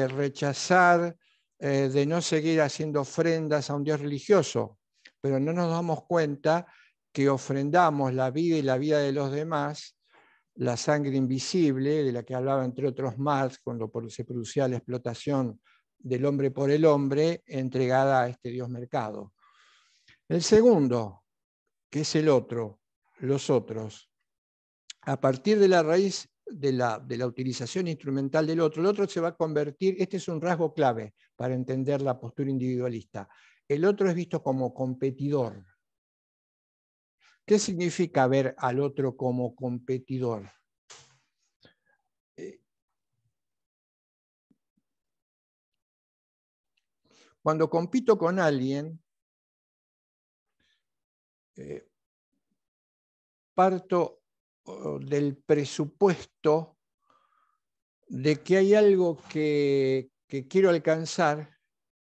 rechazar, eh, de no seguir haciendo ofrendas a un Dios religioso, pero no nos damos cuenta que ofrendamos la vida y la vida de los demás, la sangre invisible, de la que hablaba entre otros Marx cuando se producía la explotación del hombre por el hombre entregada a este Dios mercado. El segundo, que es el otro, los otros, a partir de la raíz de la, de la utilización instrumental del otro, el otro se va a convertir, este es un rasgo clave para entender la postura individualista, el otro es visto como competidor. ¿Qué significa ver al otro como competidor? cuando compito con alguien, eh, parto del presupuesto de que hay algo que quiero alcanzar,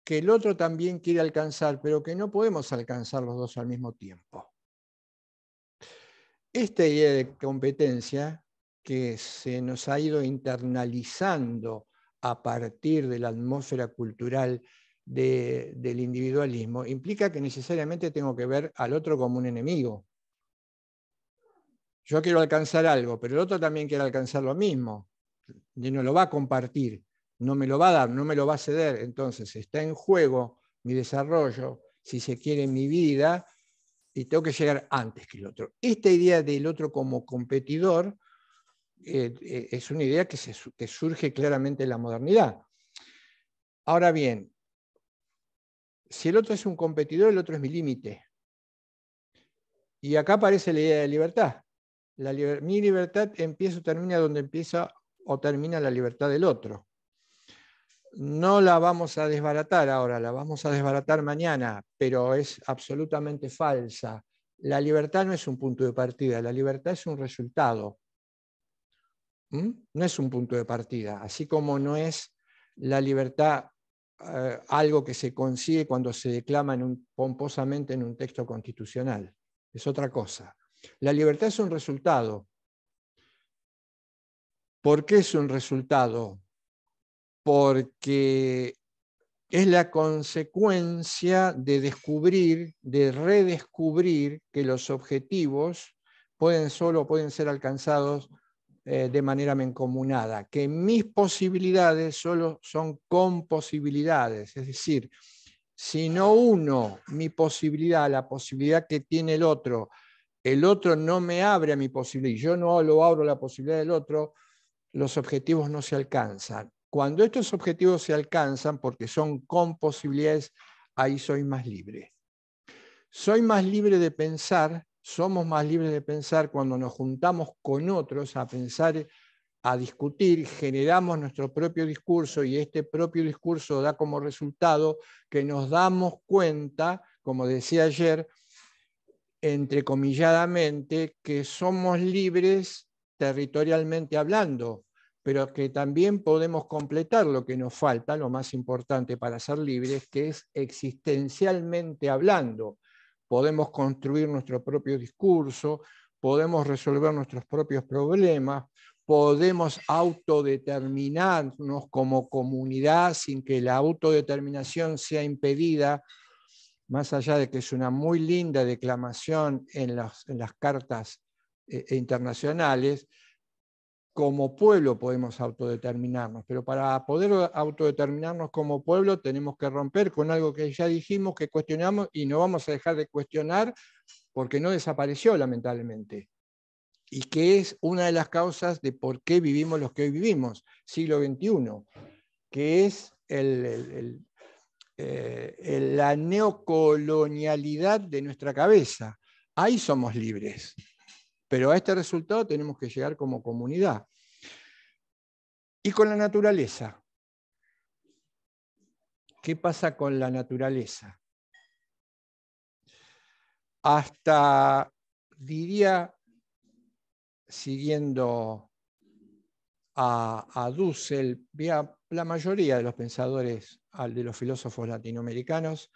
que el otro también quiere alcanzar, pero que no podemos alcanzar los dos al mismo tiempo. Esta idea de competencia que se nos ha ido internalizando a partir de la atmósfera cultural del individualismo implica que necesariamente tengo que ver al otro como un enemigo. Yo quiero alcanzar algo, pero el otro también quiere alcanzar lo mismo. Y no lo va a compartir, no me lo va a dar, no me lo va a ceder. Entonces está en juego mi desarrollo, si se quiere, mi vida, y tengo que llegar antes que el otro. Esta idea del otro como competidor eh, eh, es una idea que surge claramente en la modernidad. Ahora bien, si el otro es un competidor, el otro es mi límite. Y acá aparece la idea de libertad. mi libertad empieza o termina donde empieza o termina la libertad del otro. No la vamos a desbaratar ahora, la vamos a desbaratar mañana, pero es absolutamente falsa. La libertad no es un punto de partida, la libertad es un resultado. ¿Mm? No es un punto de partida, así como no es la libertad eh, algo que se consigue cuando se declama pomposamente en un texto constitucional. Es otra cosa. La libertad es un resultado. ¿Por qué es un resultado? Porque es la consecuencia de descubrir, de redescubrir que los objetivos pueden solo pueden ser alcanzados eh, de manera mencomunada, que mis posibilidades solo son con posibilidades, es decir, si no uno mi posibilidad, la posibilidad que tiene el otro, el otro no me abre a mi posibilidad, y yo no lo abro la posibilidad del otro, los objetivos no se alcanzan. Cuando estos objetivos se alcanzan, porque son con posibilidades, ahí soy más libre. Soy más libre de pensar somos más libres de pensar cuando nos juntamos con otros a pensar, a discutir, generamos nuestro propio discurso y este propio discurso da como resultado que nos damos cuenta, como decía ayer, entrecomilladamente, que somos libres territorialmente hablando, pero que también podemos completar lo que nos falta, lo más importante para ser libres, que es existencialmente hablando podemos construir nuestro propio discurso, podemos resolver nuestros propios problemas, podemos autodeterminarnos como comunidad sin que la autodeterminación sea impedida, más allá de que es una muy linda declamación en las, cartas eh, internacionales, como pueblo podemos autodeterminarnos, pero para poder autodeterminarnos como pueblo tenemos que romper con algo que ya dijimos que cuestionamos y no vamos a dejar de cuestionar porque no desapareció lamentablemente y que es una de las causas de por qué vivimos los que hoy vivimos, siglo XXI, que es eh, el, la neocolonialidad de nuestra cabeza. Ahí somos libres. Pero a este resultado tenemos que llegar como comunidad. Y con la naturaleza. ¿Qué pasa con la naturaleza? Hasta, diría, siguiendo a, Dussel, la mayoría de los pensadores, de los filósofos latinoamericanos,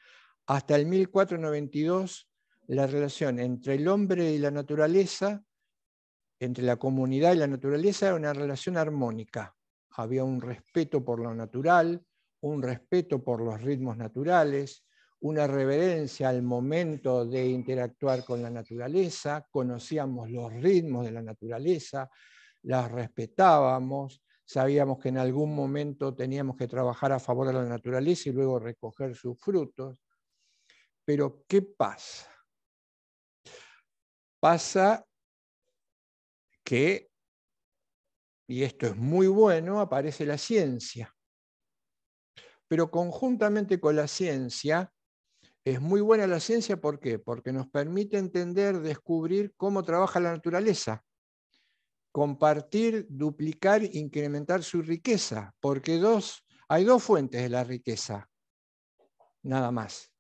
hasta el 1492 la relación entre el hombre y la naturaleza entre la comunidad y la naturaleza era una relación armónica. Había un respeto por lo natural, un respeto por los ritmos naturales, una reverencia al momento de interactuar con la naturaleza, conocíamos los ritmos de la naturaleza, las respetábamos, sabíamos que en algún momento teníamos que trabajar a favor de la naturaleza y luego recoger sus frutos. Pero ¿qué pasa? Pasa que, y esto es muy bueno, aparece la ciencia. Pero conjuntamente con la ciencia, es muy buena la ciencia, ¿por qué? Porque nos permite entender, descubrir cómo trabaja la naturaleza, compartir, duplicar, incrementar su riqueza, porque dos, hay dos fuentes de la riqueza, nada más.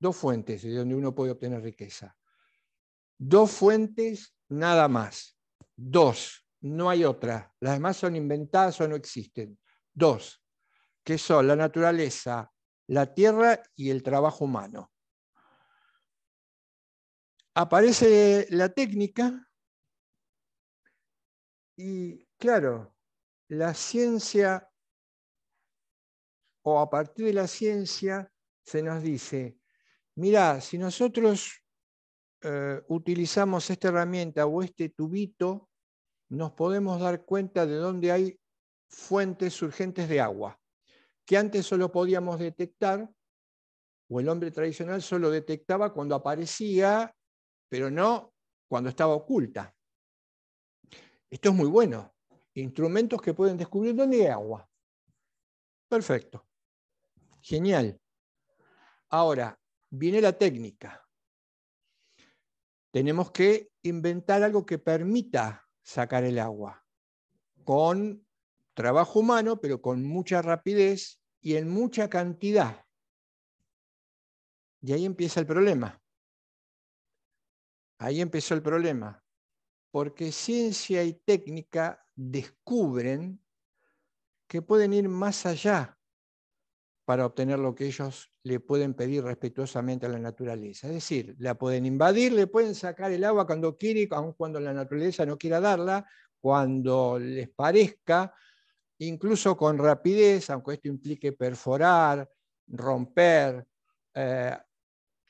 Dos fuentes de donde uno puede obtener riqueza. Dos fuentes, nada más. Dos, no hay otra. Las demás son inventadas o no existen. Dos, que son la naturaleza, la tierra y el trabajo humano. Aparece la técnica y, claro, la ciencia o a partir de la ciencia se nos dice, mirá, si nosotros eh, utilizamos esta herramienta o este tubito, nos podemos dar cuenta de dónde hay fuentes urgentes de agua, que antes solo podíamos detectar, o el hombre tradicional solo detectaba cuando aparecía, pero no cuando estaba oculta. Esto es muy bueno. Instrumentos que pueden descubrir dónde hay agua. Perfecto. Genial. Ahora, viene la técnica. Tenemos que inventar algo que permita sacar el agua, con trabajo humano, pero con mucha rapidez y en mucha cantidad. Y ahí empieza el problema. Ahí empezó el problema, porque ciencia y técnica descubren que pueden ir más allá para obtener lo que ellos le pueden pedir respetuosamente a la naturaleza. Es decir, la pueden invadir, le pueden sacar el agua cuando quiere, aun cuando la naturaleza no quiera darla, cuando les parezca, incluso con rapidez, aunque esto implique perforar, romper, eh,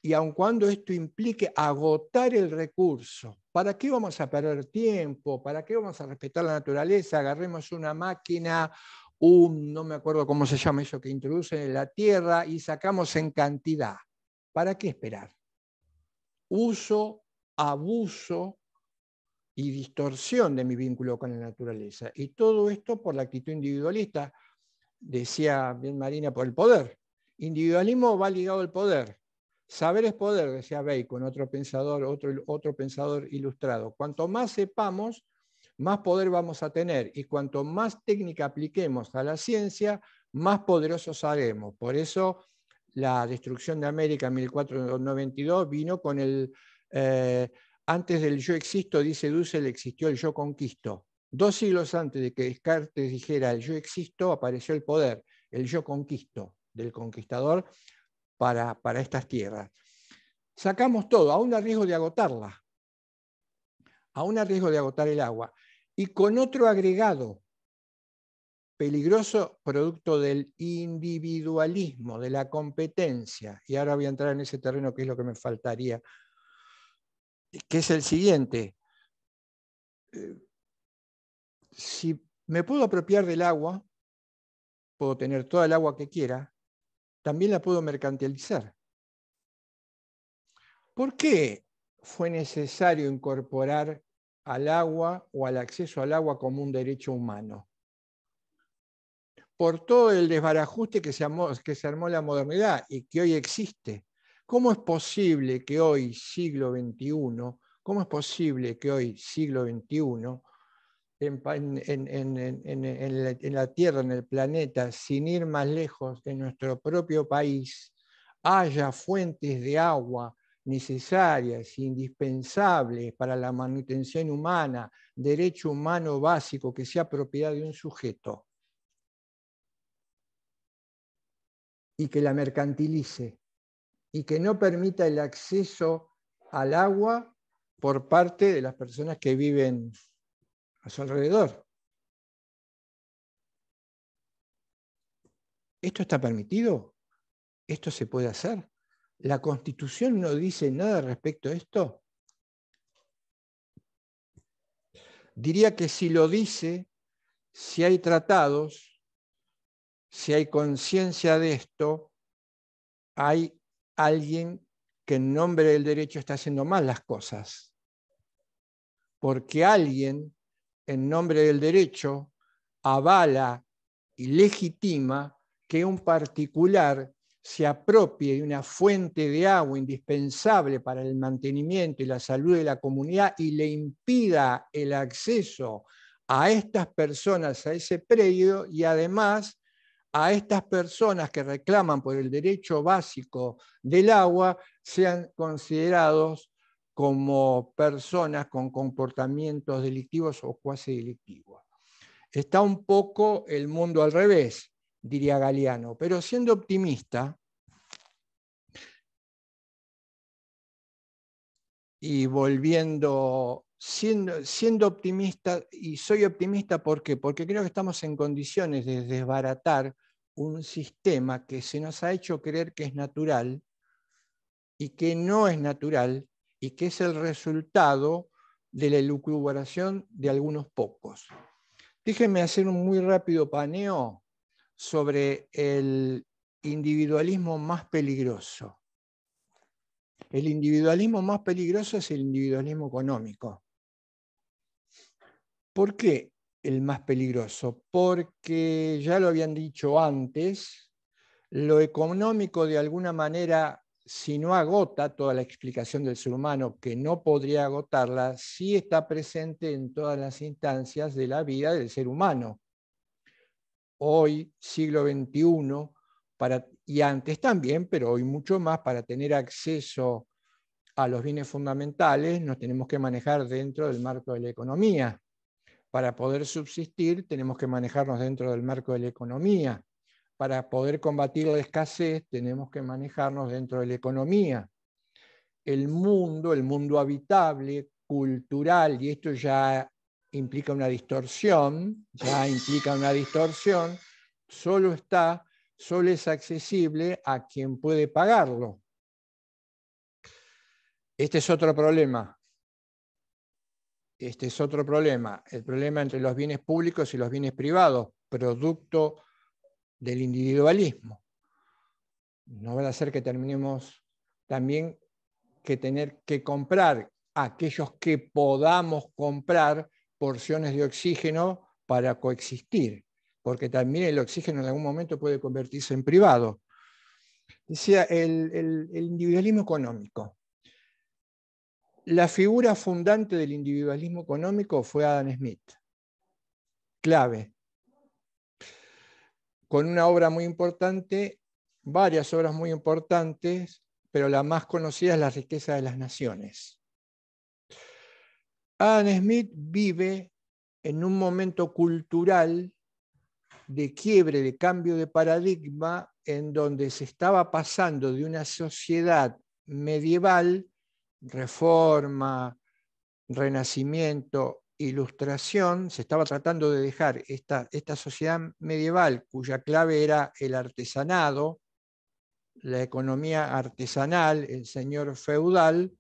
y aun cuando esto implique agotar el recurso. ¿Para qué vamos a perder tiempo? ¿Para qué vamos a respetar la naturaleza? Agarremos una máquina no me acuerdo cómo se llama eso que introducen en la tierra y sacamos en cantidad. ¿Para qué esperar? Uso, abuso y distorsión de mi vínculo con la naturaleza. Y todo esto por la actitud individualista, decía bien Marina, por el poder. Individualismo va ligado al poder. Saber es poder, decía Bacon, otro pensador, otro, otro pensador ilustrado. Cuanto más sepamos, más poder vamos a tener y cuanto más técnica apliquemos a la ciencia, más poderosos haremos. Por eso la destrucción de América en 1492 vino con el, eh, antes del yo existo, dice Dussel, existió el yo conquisto. Dos siglos antes de que Descartes dijera el yo existo, apareció el poder, el yo conquisto del conquistador para, para estas tierras. Sacamos todo, aún a riesgo de agotarla, aún a riesgo de agotar el agua y con otro agregado peligroso producto del individualismo, de la competencia. Y ahora voy a entrar en ese terreno que es lo que me faltaría, que es el siguiente. Eh, si me puedo apropiar del agua, puedo tener toda el agua que quiera, también la puedo mercantilizar. ¿Por qué fue necesario incorporar al agua o al acceso al agua como un derecho humano. Por todo el desbarajuste que se, armó, que se armó la modernidad y que hoy existe. ¿Cómo es posible que hoy, siglo XXI, cómo es posible que hoy, siglo XXI, en, en, la, Tierra, en el planeta, sin ir más lejos, de nuestro propio país, haya fuentes de agua necesarias, indispensables para la manutención humana, derecho humano básico que sea propiedad de un sujeto y que la mercantilice y que no permita el acceso al agua por parte de las personas que viven a su alrededor. ¿Esto está permitido? ¿Esto se puede hacer? ¿La Constitución no dice nada respecto a esto? Diría que si lo dice, si hay tratados, si hay conciencia de esto, hay alguien que en nombre del derecho está haciendo mal las cosas. Porque alguien en nombre del derecho avala y legitima que un particular se apropie de una fuente de agua indispensable para el mantenimiento y la salud de la comunidad y le impida el acceso a estas personas a ese predio y además a estas personas que reclaman por el derecho básico del agua sean considerados como personas con comportamientos delictivos o cuasi delictivos. Está un poco el mundo al revés diría Galeano. Pero siendo optimista, y volviendo, siendo, siendo optimista, y soy optimista porque creo que estamos en condiciones de desbaratar un sistema que se nos ha hecho creer que es natural y que no es natural y que es el resultado de la elucubración de algunos pocos. Déjenme hacer un muy rápido paneo sobre el individualismo más peligroso. El individualismo más peligroso es el individualismo económico. ¿Por qué el más peligroso? Porque ya lo habían dicho antes, lo económico de alguna manera, si no agota toda la explicación del ser humano, que no podría agotarla, sí está presente en todas las instancias de la vida del ser humano hoy, siglo XXI, para, y antes también, pero hoy mucho más, para tener acceso a los bienes fundamentales, nos tenemos que manejar dentro del marco de la economía. Para poder subsistir, tenemos que manejarnos dentro del marco de la economía. Para poder combatir la escasez, tenemos que manejarnos dentro de la economía. El mundo, el mundo habitable, cultural, y esto ya implica una distorsión, ya implica una distorsión, solo está, solo es accesible a quien puede pagarlo. Este es otro problema. Este es otro problema, el problema entre los bienes públicos y los bienes privados, producto del individualismo. No va a ser que terminemos también que tener que comprar aquellos que podamos comprar porciones de oxígeno para coexistir, porque también el oxígeno en algún momento puede convertirse en privado. Decía el, el individualismo económico. La figura fundante del individualismo económico fue Adam Smith, clave, con una obra muy importante, varias obras muy importantes, pero la más conocida es La riqueza de las naciones. Adam Smith vive en un momento cultural de quiebre, de cambio de paradigma, en donde se estaba pasando de una sociedad medieval, reforma, renacimiento, ilustración, se estaba tratando de dejar esta, esta sociedad medieval cuya clave era el artesanado, la economía artesanal, el señor feudal,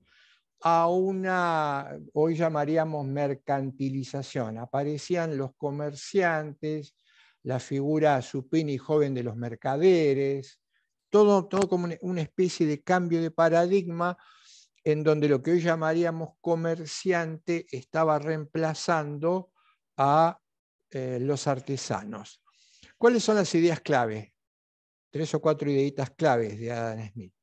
a una, hoy llamaríamos mercantilización. Aparecían los comerciantes, la figura supina y joven de los mercaderes, todo, todo como una especie de cambio de paradigma en donde lo que hoy llamaríamos comerciante estaba reemplazando a eh, los artesanos. ¿Cuáles son las ideas clave? Tres o cuatro ideitas claves de Adam Smith.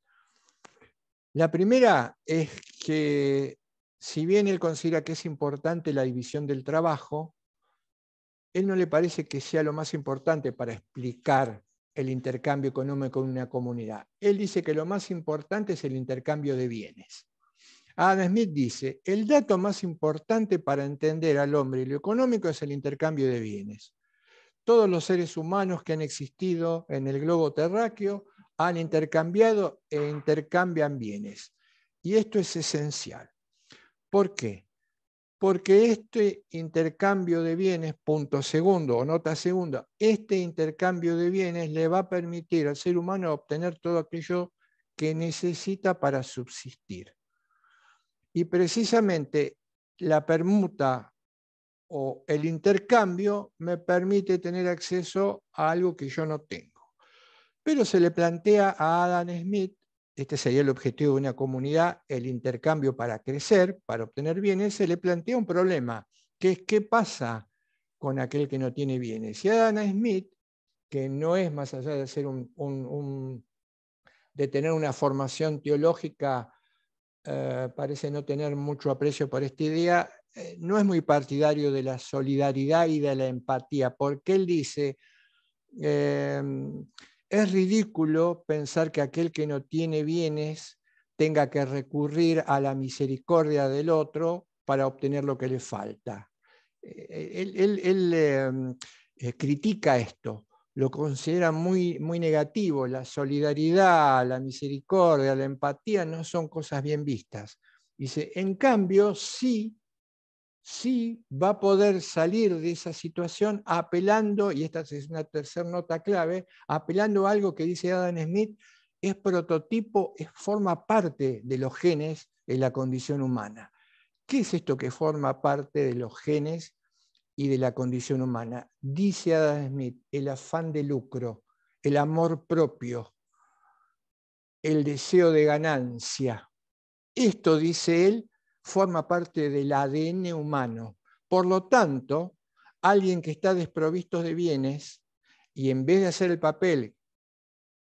La primera es que si bien él considera que es importante la división del trabajo, él no le parece que sea lo más importante para explicar el intercambio económico en una comunidad. Él dice que lo más importante es el intercambio de bienes. Adam Smith dice, el dato más importante para entender al hombre y lo económico es el intercambio de bienes. Todos los seres humanos que han existido en el globo terráqueo han intercambiado e intercambian bienes. Y esto es esencial. ¿Por qué? Porque este intercambio de bienes, punto segundo o nota segunda, este intercambio de bienes le va a permitir al ser humano obtener todo aquello que necesita para subsistir. Y precisamente la permuta o el intercambio me permite tener acceso a algo que yo no tengo. Pero se le plantea a Adam Smith, este sería el objetivo de una comunidad, el intercambio para crecer, para obtener bienes, se le plantea un problema, que es qué pasa con aquel que no tiene bienes. Y Adam Smith, que no es más allá de ser un, de tener una formación teológica, eh, parece no tener mucho aprecio por esta idea, eh, no es muy partidario de la solidaridad y de la empatía, porque él dice, eh, es ridículo pensar que aquel que no tiene bienes tenga que recurrir a la misericordia del otro para obtener lo que le falta. Eh, él, em, eh, critica esto, lo considera muy, muy negativo. La solidaridad, la misericordia, la empatía no son cosas bien vistas. Dice, en cambio, sí sí va a poder salir de esa situación apelando, y esta es una tercera nota clave, apelando a algo que dice Adam Smith, es prototipo, es, forma parte de los genes de la condición humana. ¿Qué es esto que forma parte de los genes y de la condición humana? Dice Adam Smith, el afán de lucro, el amor propio, el deseo de ganancia. Esto, dice él, forma parte del ADN humano. Por lo tanto, alguien que está desprovisto de bienes y en vez de hacer el papel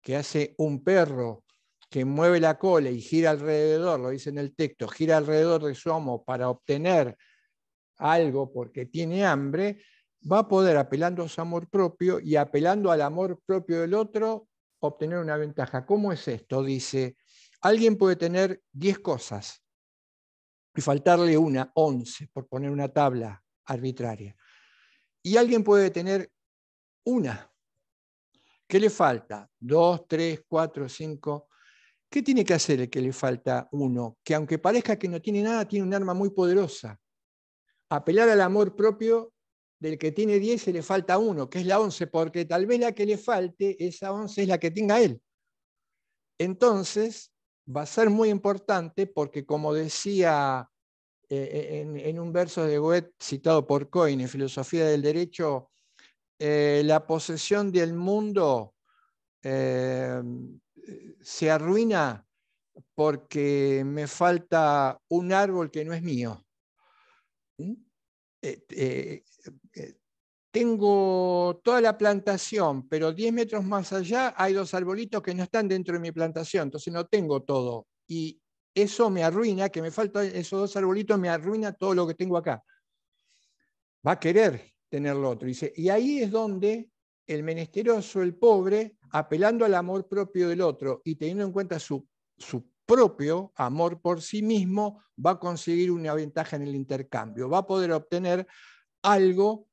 que hace un perro que mueve la cola y gira alrededor, lo dice en el texto, gira alrededor de su amo para obtener algo porque tiene hambre, va a poder, apelando a su amor propio y apelando al amor propio del otro, obtener una ventaja. ¿Cómo es esto? Dice, alguien puede tener 10 cosas, y faltarle una, 11, por poner una tabla arbitraria. Y alguien puede tener una. ¿Qué le falta? Dos, tres, cuatro, cinco. ¿Qué tiene que hacer el que le falta uno? Que aunque parezca que no tiene nada, tiene un arma muy poderosa. Apelar al amor propio del que tiene diez y le falta uno, que es la 11, porque tal vez la que le falte, esa 11 es la que tenga él. Entonces, va a ser muy importante porque, como decía eh, eh, en, un verso de Goethe citado por Coyne en Filosofía del Derecho, eh, la posesión del mundo se arruina porque me falta un árbol que no es mío. ¿Mm? tengo toda la plantación, pero 10 metros más allá hay dos arbolitos que no están dentro de mi plantación, entonces no tengo todo. Y eso me arruina, que me faltan esos dos arbolitos, me arruina todo lo que tengo acá. Va a querer tener lo otro. Dice, y ahí es donde el menesteroso, el pobre, apelando al amor propio del otro y teniendo en cuenta su, su propio amor por sí mismo, va a conseguir una ventaja en el intercambio, va a poder obtener algo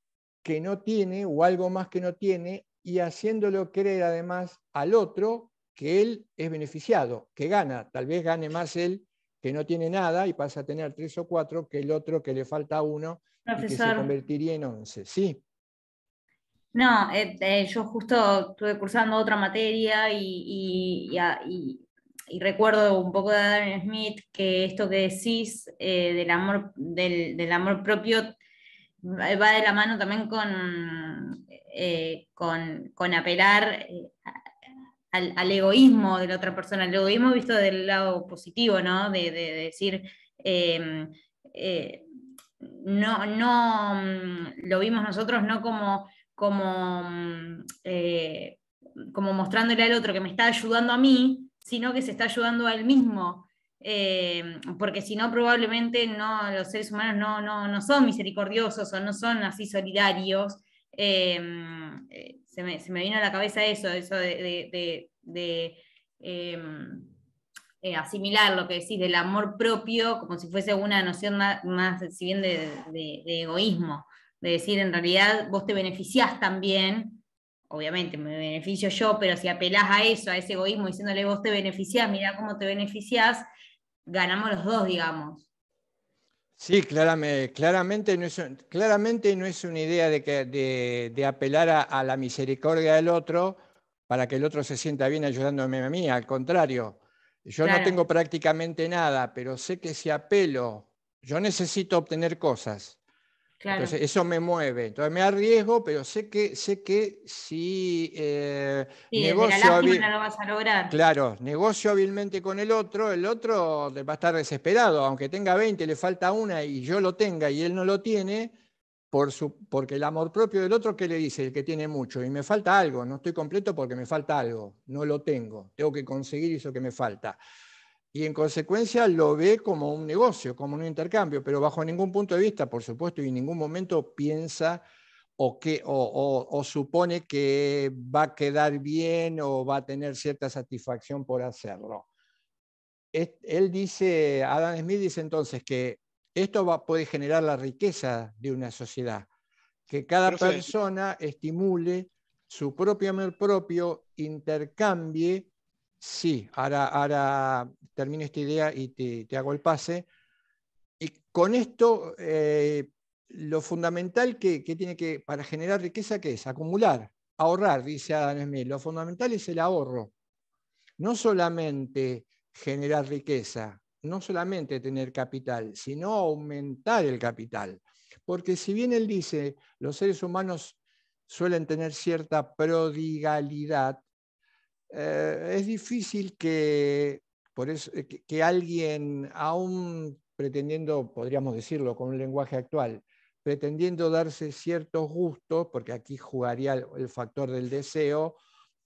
que no tiene o algo más que no tiene y haciéndolo creer además al otro que él es beneficiado, que gana. Tal vez gane más él que no tiene nada y pasa a tener tres o cuatro que el otro que le falta uno que se convertiría en once. Sí. No, eh, eh, yo justo estuve cursando otra materia y, recuerdo un poco de Adam Smith que esto que decís eh, del, amor, del, del amor propio va de la mano también con, eh, con, apelar eh, al, egoísmo de la otra persona, el egoísmo visto del lado positivo, ¿no? De, decir, em, eh, no, no, mm, lo vimos nosotros no como, como, mm, como mostrándole al otro que me está ayudando a mí, sino que se está ayudando a él mismo. Eh, porque si no, probablemente no, los seres humanos no, son misericordiosos o no son así solidarios. Eh, eh, se, me, vino a la cabeza eso, eso de, asimilar lo que decís del amor propio como si fuese una noción más, más si bien de egoísmo, de decir en realidad vos te beneficiás también obviamente me beneficio yo, pero si apelás a eso, a ese egoísmo, diciéndole vos te beneficiás, mirá cómo te beneficiás, ganamos los dos, digamos. Sí, claramente, claramente, no, es, claramente no es una idea de, que, de, apelar a, la misericordia del otro para que el otro se sienta bien ayudándome a mí, al contrario. Yo no tengo prácticamente nada, pero sé que si apelo, yo necesito obtener cosas. Claro. eso me mueve. Entonces, me arriesgo, pero sé que, sé que si eh, negocio, Claro, negocio hábilmente con el otro, el otro va a estar desesperado. Aunque tenga 20, le falta una y yo lo tenga y él no lo tiene, por su... porque el amor propio del otro, ¿qué le dice? El que tiene mucho. Y me falta algo, no estoy completo porque me falta algo, no lo tengo. Tengo que conseguir eso que me falta y en consecuencia lo ve como un negocio, como un intercambio, pero bajo ningún punto de vista, por supuesto, y en ningún momento piensa o, que, o, supone que va a quedar bien o va a tener cierta satisfacción por hacerlo. Él dice, Adam Smith dice entonces que esto va, puede generar la riqueza de una sociedad, que cada persona estimule su propio amor propio, intercambie Sí, ahora, termino esta idea y te, hago el pase. Y con esto, eh, lo fundamental que, tiene que, para generar riqueza, ¿qué es? Acumular, ahorrar, dice Adam Smith. Lo fundamental es el ahorro. No solamente generar riqueza, no solamente tener capital, sino aumentar el capital. Porque si bien él dice, los seres humanos suelen tener cierta prodigalidad, eh, es difícil que, por eso, eh, que, alguien, aún pretendiendo, podríamos decirlo con un lenguaje actual, pretendiendo darse ciertos gustos, porque aquí jugaría el, factor del deseo,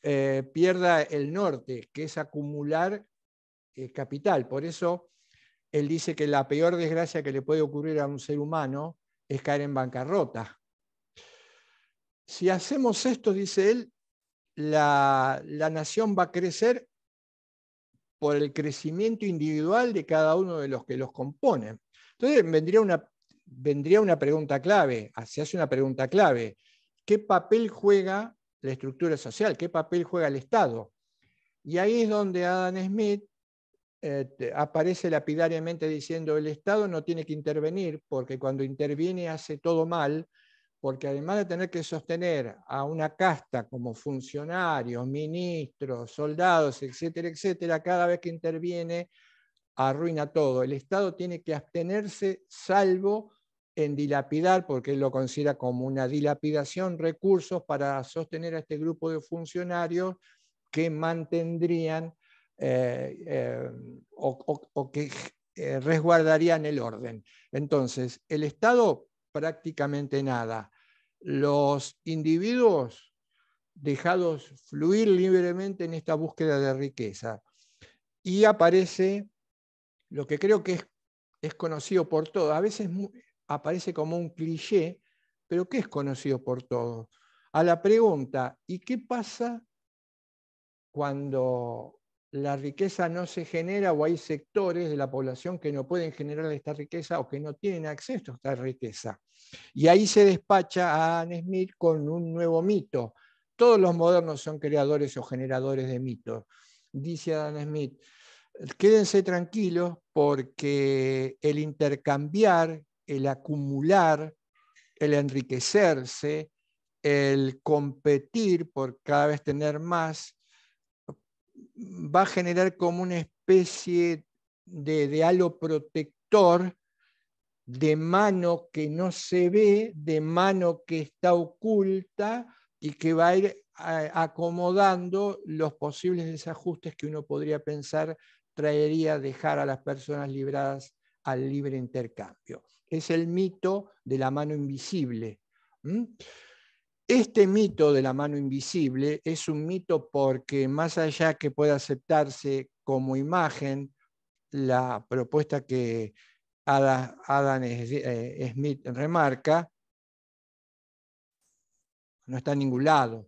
eh, pierda el norte, que es acumular capital. Por eso él dice que la peor desgracia que le puede ocurrir a un ser humano es caer en bancarrota. Si hacemos esto, dice él, la, nación va a crecer por el crecimiento individual de cada uno de los que los componen. Entonces vendría una, pregunta clave, se hace una pregunta clave. ¿Qué papel juega la estructura social? ¿Qué papel juega el Estado? Y ahí es donde Adam Smith eh, aparece lapidariamente diciendo el Estado no tiene que intervenir porque cuando interviene hace todo mal porque además de tener que sostener a una casta como funcionarios, ministros, soldados, etcétera, etcétera, cada vez que interviene arruina todo. El Estado tiene que abstenerse salvo en dilapidar, porque lo considera como una dilapidación, recursos para sostener a este grupo de funcionarios que mantendrían eh, eh, o, que eh, resguardarían el orden. Entonces, el Estado prácticamente nada. Los individuos dejados fluir libremente en esta búsqueda de riqueza. Y aparece lo que creo que es, es conocido por todos. A veces aparece como un cliché, pero que es conocido por todos. A la pregunta, ¿y qué pasa cuando la riqueza no se genera o hay sectores de la población que no pueden generar esta riqueza o que no tienen acceso a esta riqueza. Y ahí se despacha a Smith con un nuevo mito. Todos los modernos son creadores o generadores de mitos. Dice Adam Smith, quédense tranquilos porque el intercambiar, el acumular, el enriquecerse, el competir por cada vez tener más, va a generar como una especie de, halo protector de mano que no se ve, de mano que está oculta y que va a ir acomodando los posibles desajustes que uno podría pensar traería dejar a las personas libradas al libre intercambio. Es el mito de la mano invisible. Este mito de la mano invisible es un mito porque más allá que pueda aceptarse como imagen la propuesta que Adam eh, Smith remarca, no está en ningún lado.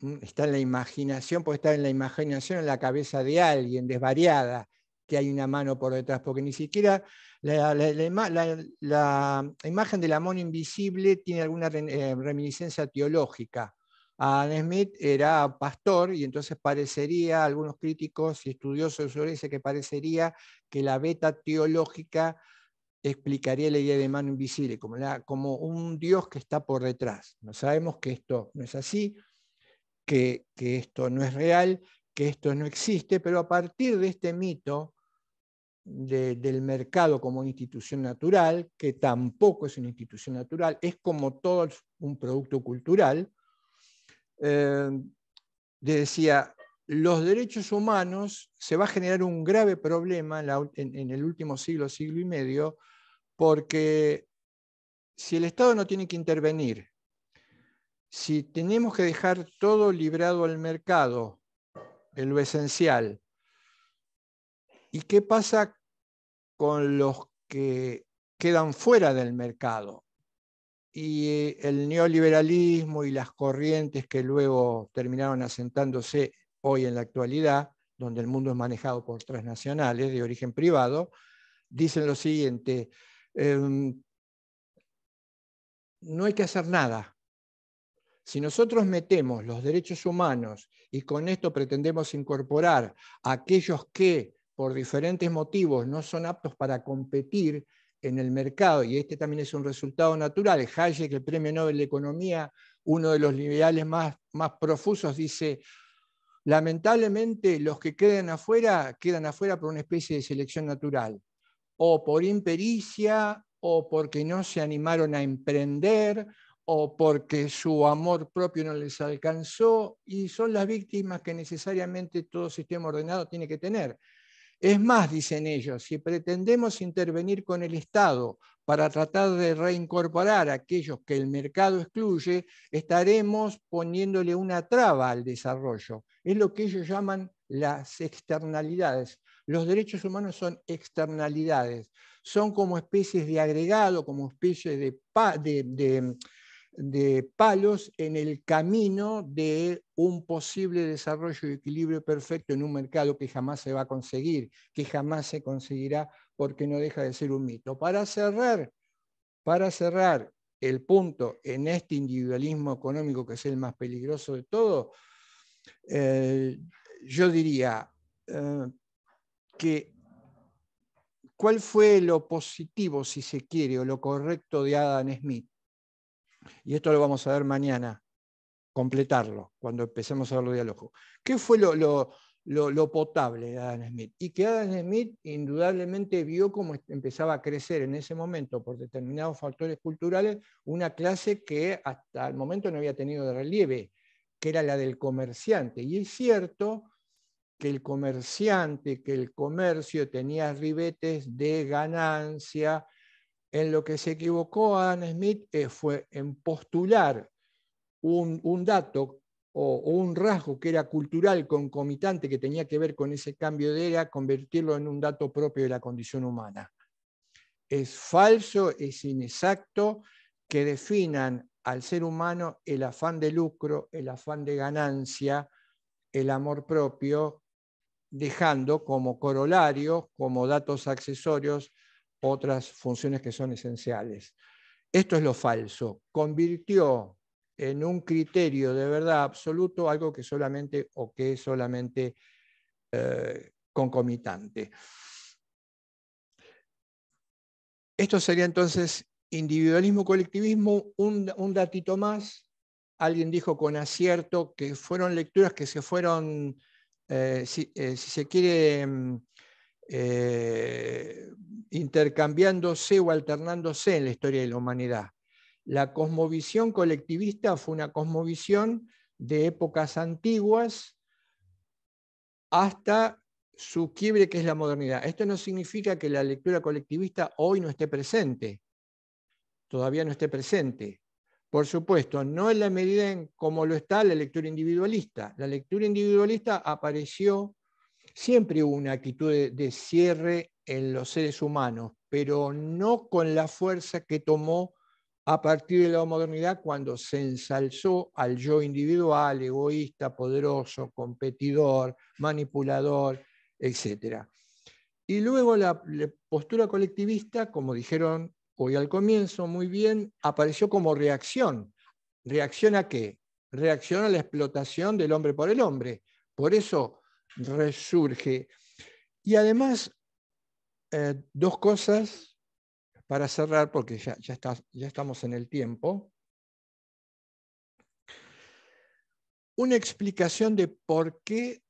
Mm, está en la imaginación, puede estar en la imaginación en la cabeza de alguien desvariada, que hay una mano por detrás, porque ni siquiera la, imagen de la mano invisible tiene alguna eh, reminiscencia teológica. Adam Smith era pastor y entonces parecería, algunos críticos y estudiosos dicen que parecería que la beta teológica explicaría la idea de mano invisible, como, como un Dios que está por detrás. No sabemos que esto no es así, que esto no es real, que esto no existe, pero a partir de este mito del mercado como institución natural, que tampoco es una institución natural, es como todo un producto cultural, eh, decía, los derechos humanos se va a generar un grave problema en, el último siglo, siglo y medio, porque si el Estado no tiene que intervenir, si tenemos que dejar todo librado al mercado en lo esencial. ¿Y qué pasa con los que quedan fuera del mercado? Y eh, el neoliberalismo y las corrientes que luego terminaron asentándose hoy en la actualidad, donde el mundo es manejado por transnacionales de origen privado, dicen lo siguiente, em, no hay que hacer nada si nosotros metemos los derechos humanos y con esto pretendemos incorporar a aquellos que por diferentes motivos no son aptos para competir en el mercado, y este también es un resultado natural, Hayek, el Premio Nobel de Economía, uno de los liberales más, más profusos, dice, lamentablemente los que quedan afuera quedan afuera por una especie de selección natural, o por impericia, o porque no se animaron a emprender, o porque su amor propio no les alcanzó y son las víctimas que necesariamente todo sistema ordenado tiene que tener. Es más, dicen ellos, si pretendemos intervenir con el Estado para tratar de reincorporar a aquellos que el mercado excluye, estaremos poniéndole una traba al desarrollo. Es lo que ellos llaman las externalidades. Los derechos humanos son externalidades, son como especies de agregado, como especies de, de, de palos en el camino de un posible desarrollo y equilibrio perfecto en un mercado que jamás se va a conseguir, que jamás se conseguirá porque no deja de ser un mito. Para cerrar, para cerrar el punto en este individualismo económico que es el más peligroso de todo, eh, yo diría eh, que cuál fue lo positivo, si se quiere, o lo correcto de Adam Smith y esto lo vamos a ver mañana, completarlo, cuando empecemos a ver los diálogos. ¿Qué fue lo, lo, potable de Adam Smith? Y que Adam Smith indudablemente vio cómo empezaba a crecer en ese momento, por determinados factores culturales, una clase que hasta el momento no había tenido de relieve, que era la del comerciante. Y es cierto que el comerciante, que el comercio tenía ribetes de ganancia, en lo que se equivocó Adam Smith eh, fue en postular un, dato o, o, un rasgo que era cultural concomitante que tenía que ver con ese cambio de era, convertirlo en un dato propio de la condición humana. Es falso, es inexacto que definan al ser humano el afán de lucro, el afán de ganancia, el amor propio, dejando como corolario, como datos accesorios, otras funciones que son esenciales. Esto es lo falso. Convirtió en un criterio de verdad absoluto algo que solamente o que es solamente eh, concomitante. Esto sería entonces individualismo, colectivismo, un, datito más. Alguien dijo con acierto que fueron lecturas que se fueron, eh, eh, si, se quiere, mm, eh, intercambiándose o alternándose en la historia de la humanidad. La cosmovisión colectivista fue una cosmovisión de épocas antiguas hasta su quiebre que es la modernidad. Esto no significa que la lectura colectivista hoy no esté presente, todavía no esté presente. Por supuesto, no en la medida en como lo está la lectura individualista. La lectura individualista apareció Siempre hubo una actitud de, cierre en los seres humanos, pero no con la fuerza que tomó a partir de la modernidad cuando se ensalzó al yo individual, egoísta, poderoso, competidor, manipulador, etc. Y luego la, postura colectivista, como dijeron hoy al comienzo muy bien, apareció como reacción. ¿Reacción a qué? Reacción a la explotación del hombre por el hombre. Por eso resurge. Y además, eh, dos cosas para cerrar, porque ya, ya, ya estamos en el tiempo. Una explicación de por qué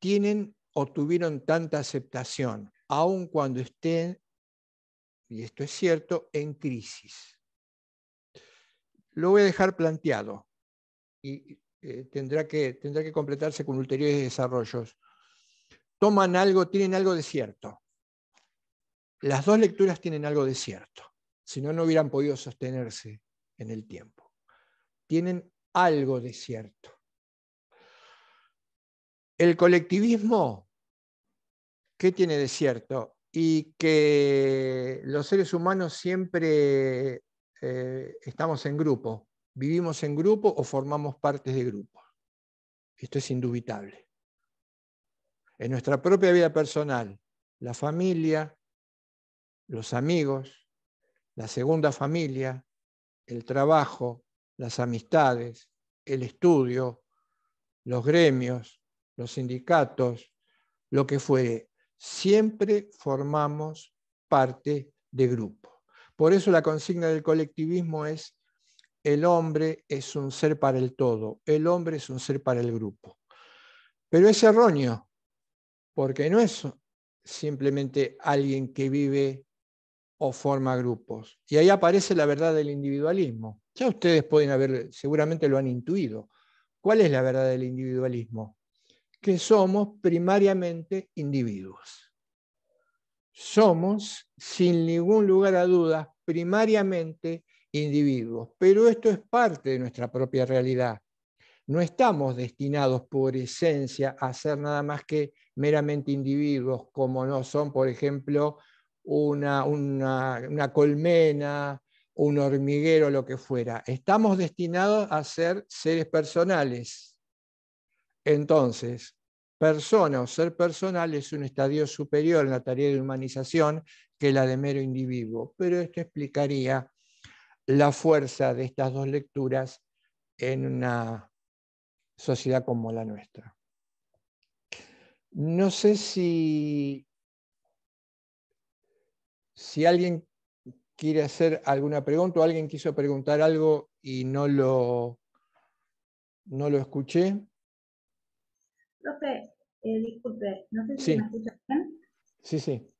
tienen o tuvieron tanta aceptación, aun cuando estén, y esto es cierto, en crisis. Lo voy a dejar planteado y eh, tendrá, que, completarse con ulteriores desarrollos, toman algo, tienen algo de cierto. Las dos lecturas tienen algo de cierto, si no, no hubieran podido sostenerse en el tiempo. Tienen algo de cierto. El colectivismo, ¿qué tiene de cierto? Y que los seres humanos siempre eh, estamos en grupo, vivimos en grupo o formamos partes de grupo? Esto es indubitable. En nuestra propia vida personal, la familia, los amigos, la segunda familia, el trabajo, las amistades, el estudio, los gremios, los sindicatos, lo que fuere. Siempre formamos parte de grupo. Por eso la consigna del colectivismo es el hombre es un ser para el todo, el hombre es un ser para el grupo. Pero es erróneo, porque no es simplemente alguien que vive o forma grupos. Y ahí aparece la verdad del individualismo. Ya ustedes pueden haber, seguramente lo han intuido. ¿Cuál es la verdad del individualismo? Que somos primariamente individuos. Somos, sin ningún lugar a dudas, primariamente individuos, pero esto es parte de nuestra propia realidad. No estamos destinados por esencia a ser nada más que meramente individuos, como no son, por ejemplo, una, colmena, un hormiguero, lo que fuera. Estamos destinados a ser seres personales. Entonces, persona o ser personal es un estadio superior en la tarea de humanización que la de mero individuo. Pero esto explicaría la fuerza de estas dos lecturas en una sociedad como la nuestra. No sé si, si alguien quiere hacer alguna pregunta o alguien quiso preguntar algo y no lo, no lo escuché. Eh, disculpe, no sé si me Sí, sí.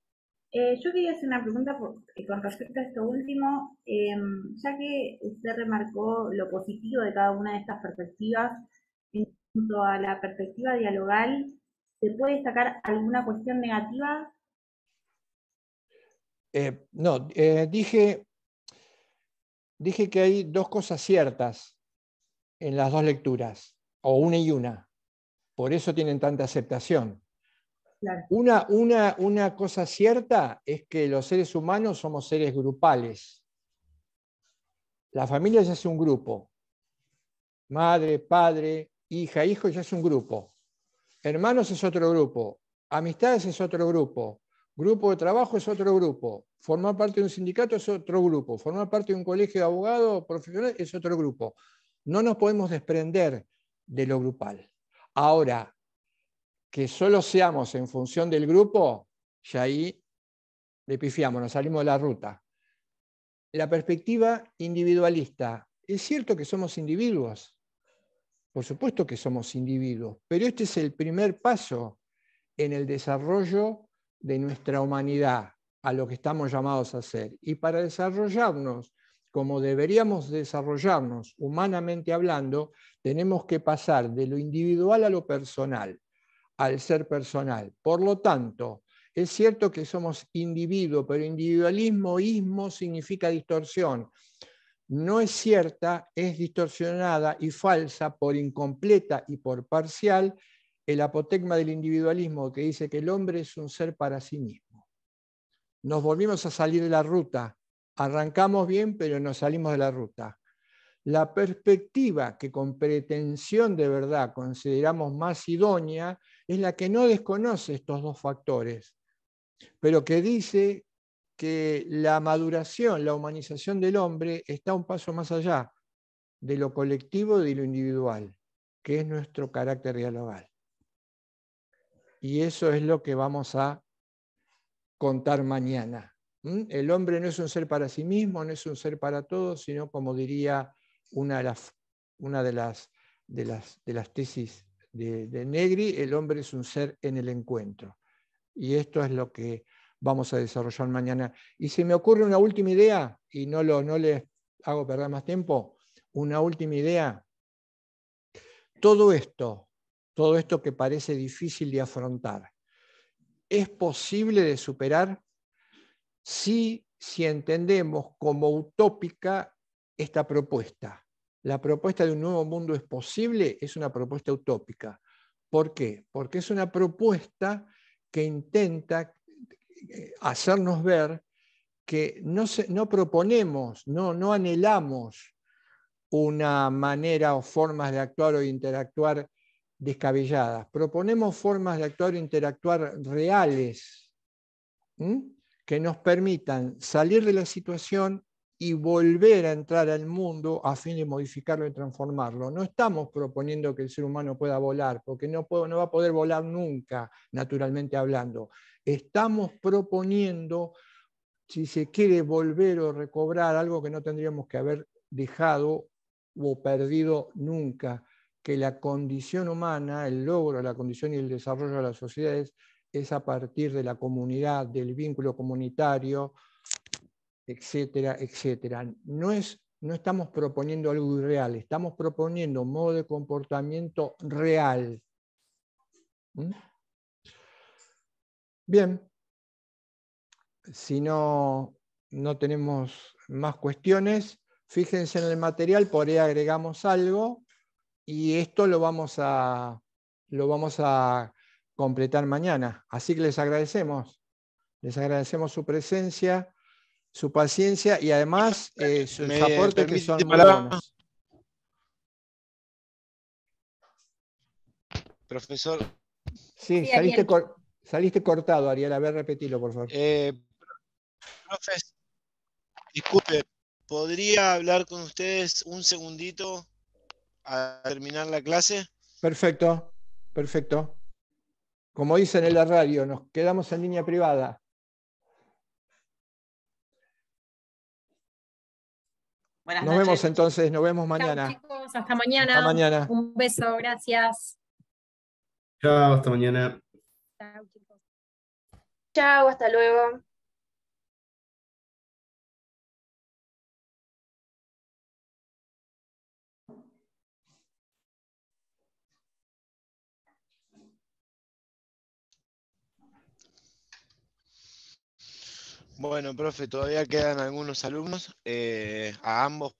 Eh, yo quería hacer una pregunta eh, con respecto a esto último, em, ya que usted remarcó lo positivo de cada una de estas perspectivas, en cuanto a la perspectiva dialogal, ¿se puede destacar alguna cuestión negativa? Eh, no, dije que hay dos cosas ciertas en las dos lecturas, o una y una. Por eso tienen tanta aceptación. Una, una, una cosa cierta es que los seres humanos somos seres grupales. La familia ya es un grupo. Madre, padre, hija, hijo ya es un grupo. Hermanos es otro grupo. Amistades es otro grupo. Grupo de trabajo es otro grupo. Formar parte de un sindicato es otro grupo. Formar parte de un colegio de abogados profesionales es otro grupo. No nos podemos desprender de lo grupal. Ahora, que solo seamos en función del grupo, ya ahí le pifiamos, nos salimos de la ruta. La perspectiva individualista. Es cierto que somos individuos, por supuesto que somos individuos, pero este es el primer paso en el desarrollo de nuestra humanidad, a lo que estamos llamados a hacer. Y para desarrollarnos como deberíamos desarrollarnos humanamente hablando, tenemos que pasar de lo individual a lo personal al ser personal. Por lo tanto, es cierto que somos individuo, pero individualismo, ismo significa distorsión. No es cierta, es distorsionada y falsa por incompleta y por parcial el apotegma del individualismo que dice que el hombre es un ser para sí mismo. Nos volvimos a salir de la ruta. Arrancamos bien, pero nos salimos de la ruta la perspectiva que con pretensión de verdad consideramos más idónea es la que no desconoce estos dos factores, pero que dice que la maduración, la humanización del hombre está un paso más allá de lo colectivo y de lo individual, que es nuestro carácter dialogal. Y eso es lo que vamos a contar mañana. El hombre no es un ser para sí mismo, no es un ser para todos, sino como diría una de las, de las, tesis de, Negri, el hombre es un ser en el encuentro. Y esto es lo que vamos a desarrollar mañana. Y se me ocurre una última idea, y no, lo, les hago perder más tiempo, una última idea. Todo esto, todo esto que parece difícil de afrontar, ¿es posible de superar? si entendemos como utópica esta propuesta la propuesta de un nuevo mundo es posible es una propuesta utópica. ¿Por qué? Porque es una propuesta que intenta eh, hacernos ver que no, proponemos, no, anhelamos una manera o formas de actuar o interactuar descabelladas. Proponemos formas de actuar o interactuar reales que nos permitan salir de la situación, y volver a entrar al mundo a fin de modificarlo y transformarlo. No estamos proponiendo que el ser humano pueda volar, porque no, no va a poder volar nunca, naturalmente hablando. Estamos proponiendo, si se quiere volver o recobrar algo que no tendríamos que haber dejado o perdido nunca, que la condición humana, el logro la condición y el desarrollo de las sociedades es a partir de la comunidad, del vínculo comunitario, etcétera, etcétera. No, es, no estamos proponiendo algo irreal, estamos proponiendo un modo de comportamiento real. ¿Mm? Bien, si no, no tenemos más cuestiones, fíjense en el material, por ahí agregamos algo y esto lo vamos a, lo vamos a completar mañana. Así que les agradecemos. Les agradecemos su presencia su paciencia y además su eh, sus que son muy buenos. Profesor. Sí, saliste, cortado, Ariel. A ver, repetilo, por favor. Eh, disculpe, ¿podría hablar con ustedes un segundito a terminar la clase? Perfecto, perfecto. Como dicen en la radio, nos quedamos en línea privada. nos vemos entonces, nos vemos mañana. hasta mañana. Hasta mañana. Un beso, gracias. Chao, hasta mañana. Chao, hasta luego. Bueno, profe, todavía quedan algunos alumnos. Eh, a ambos,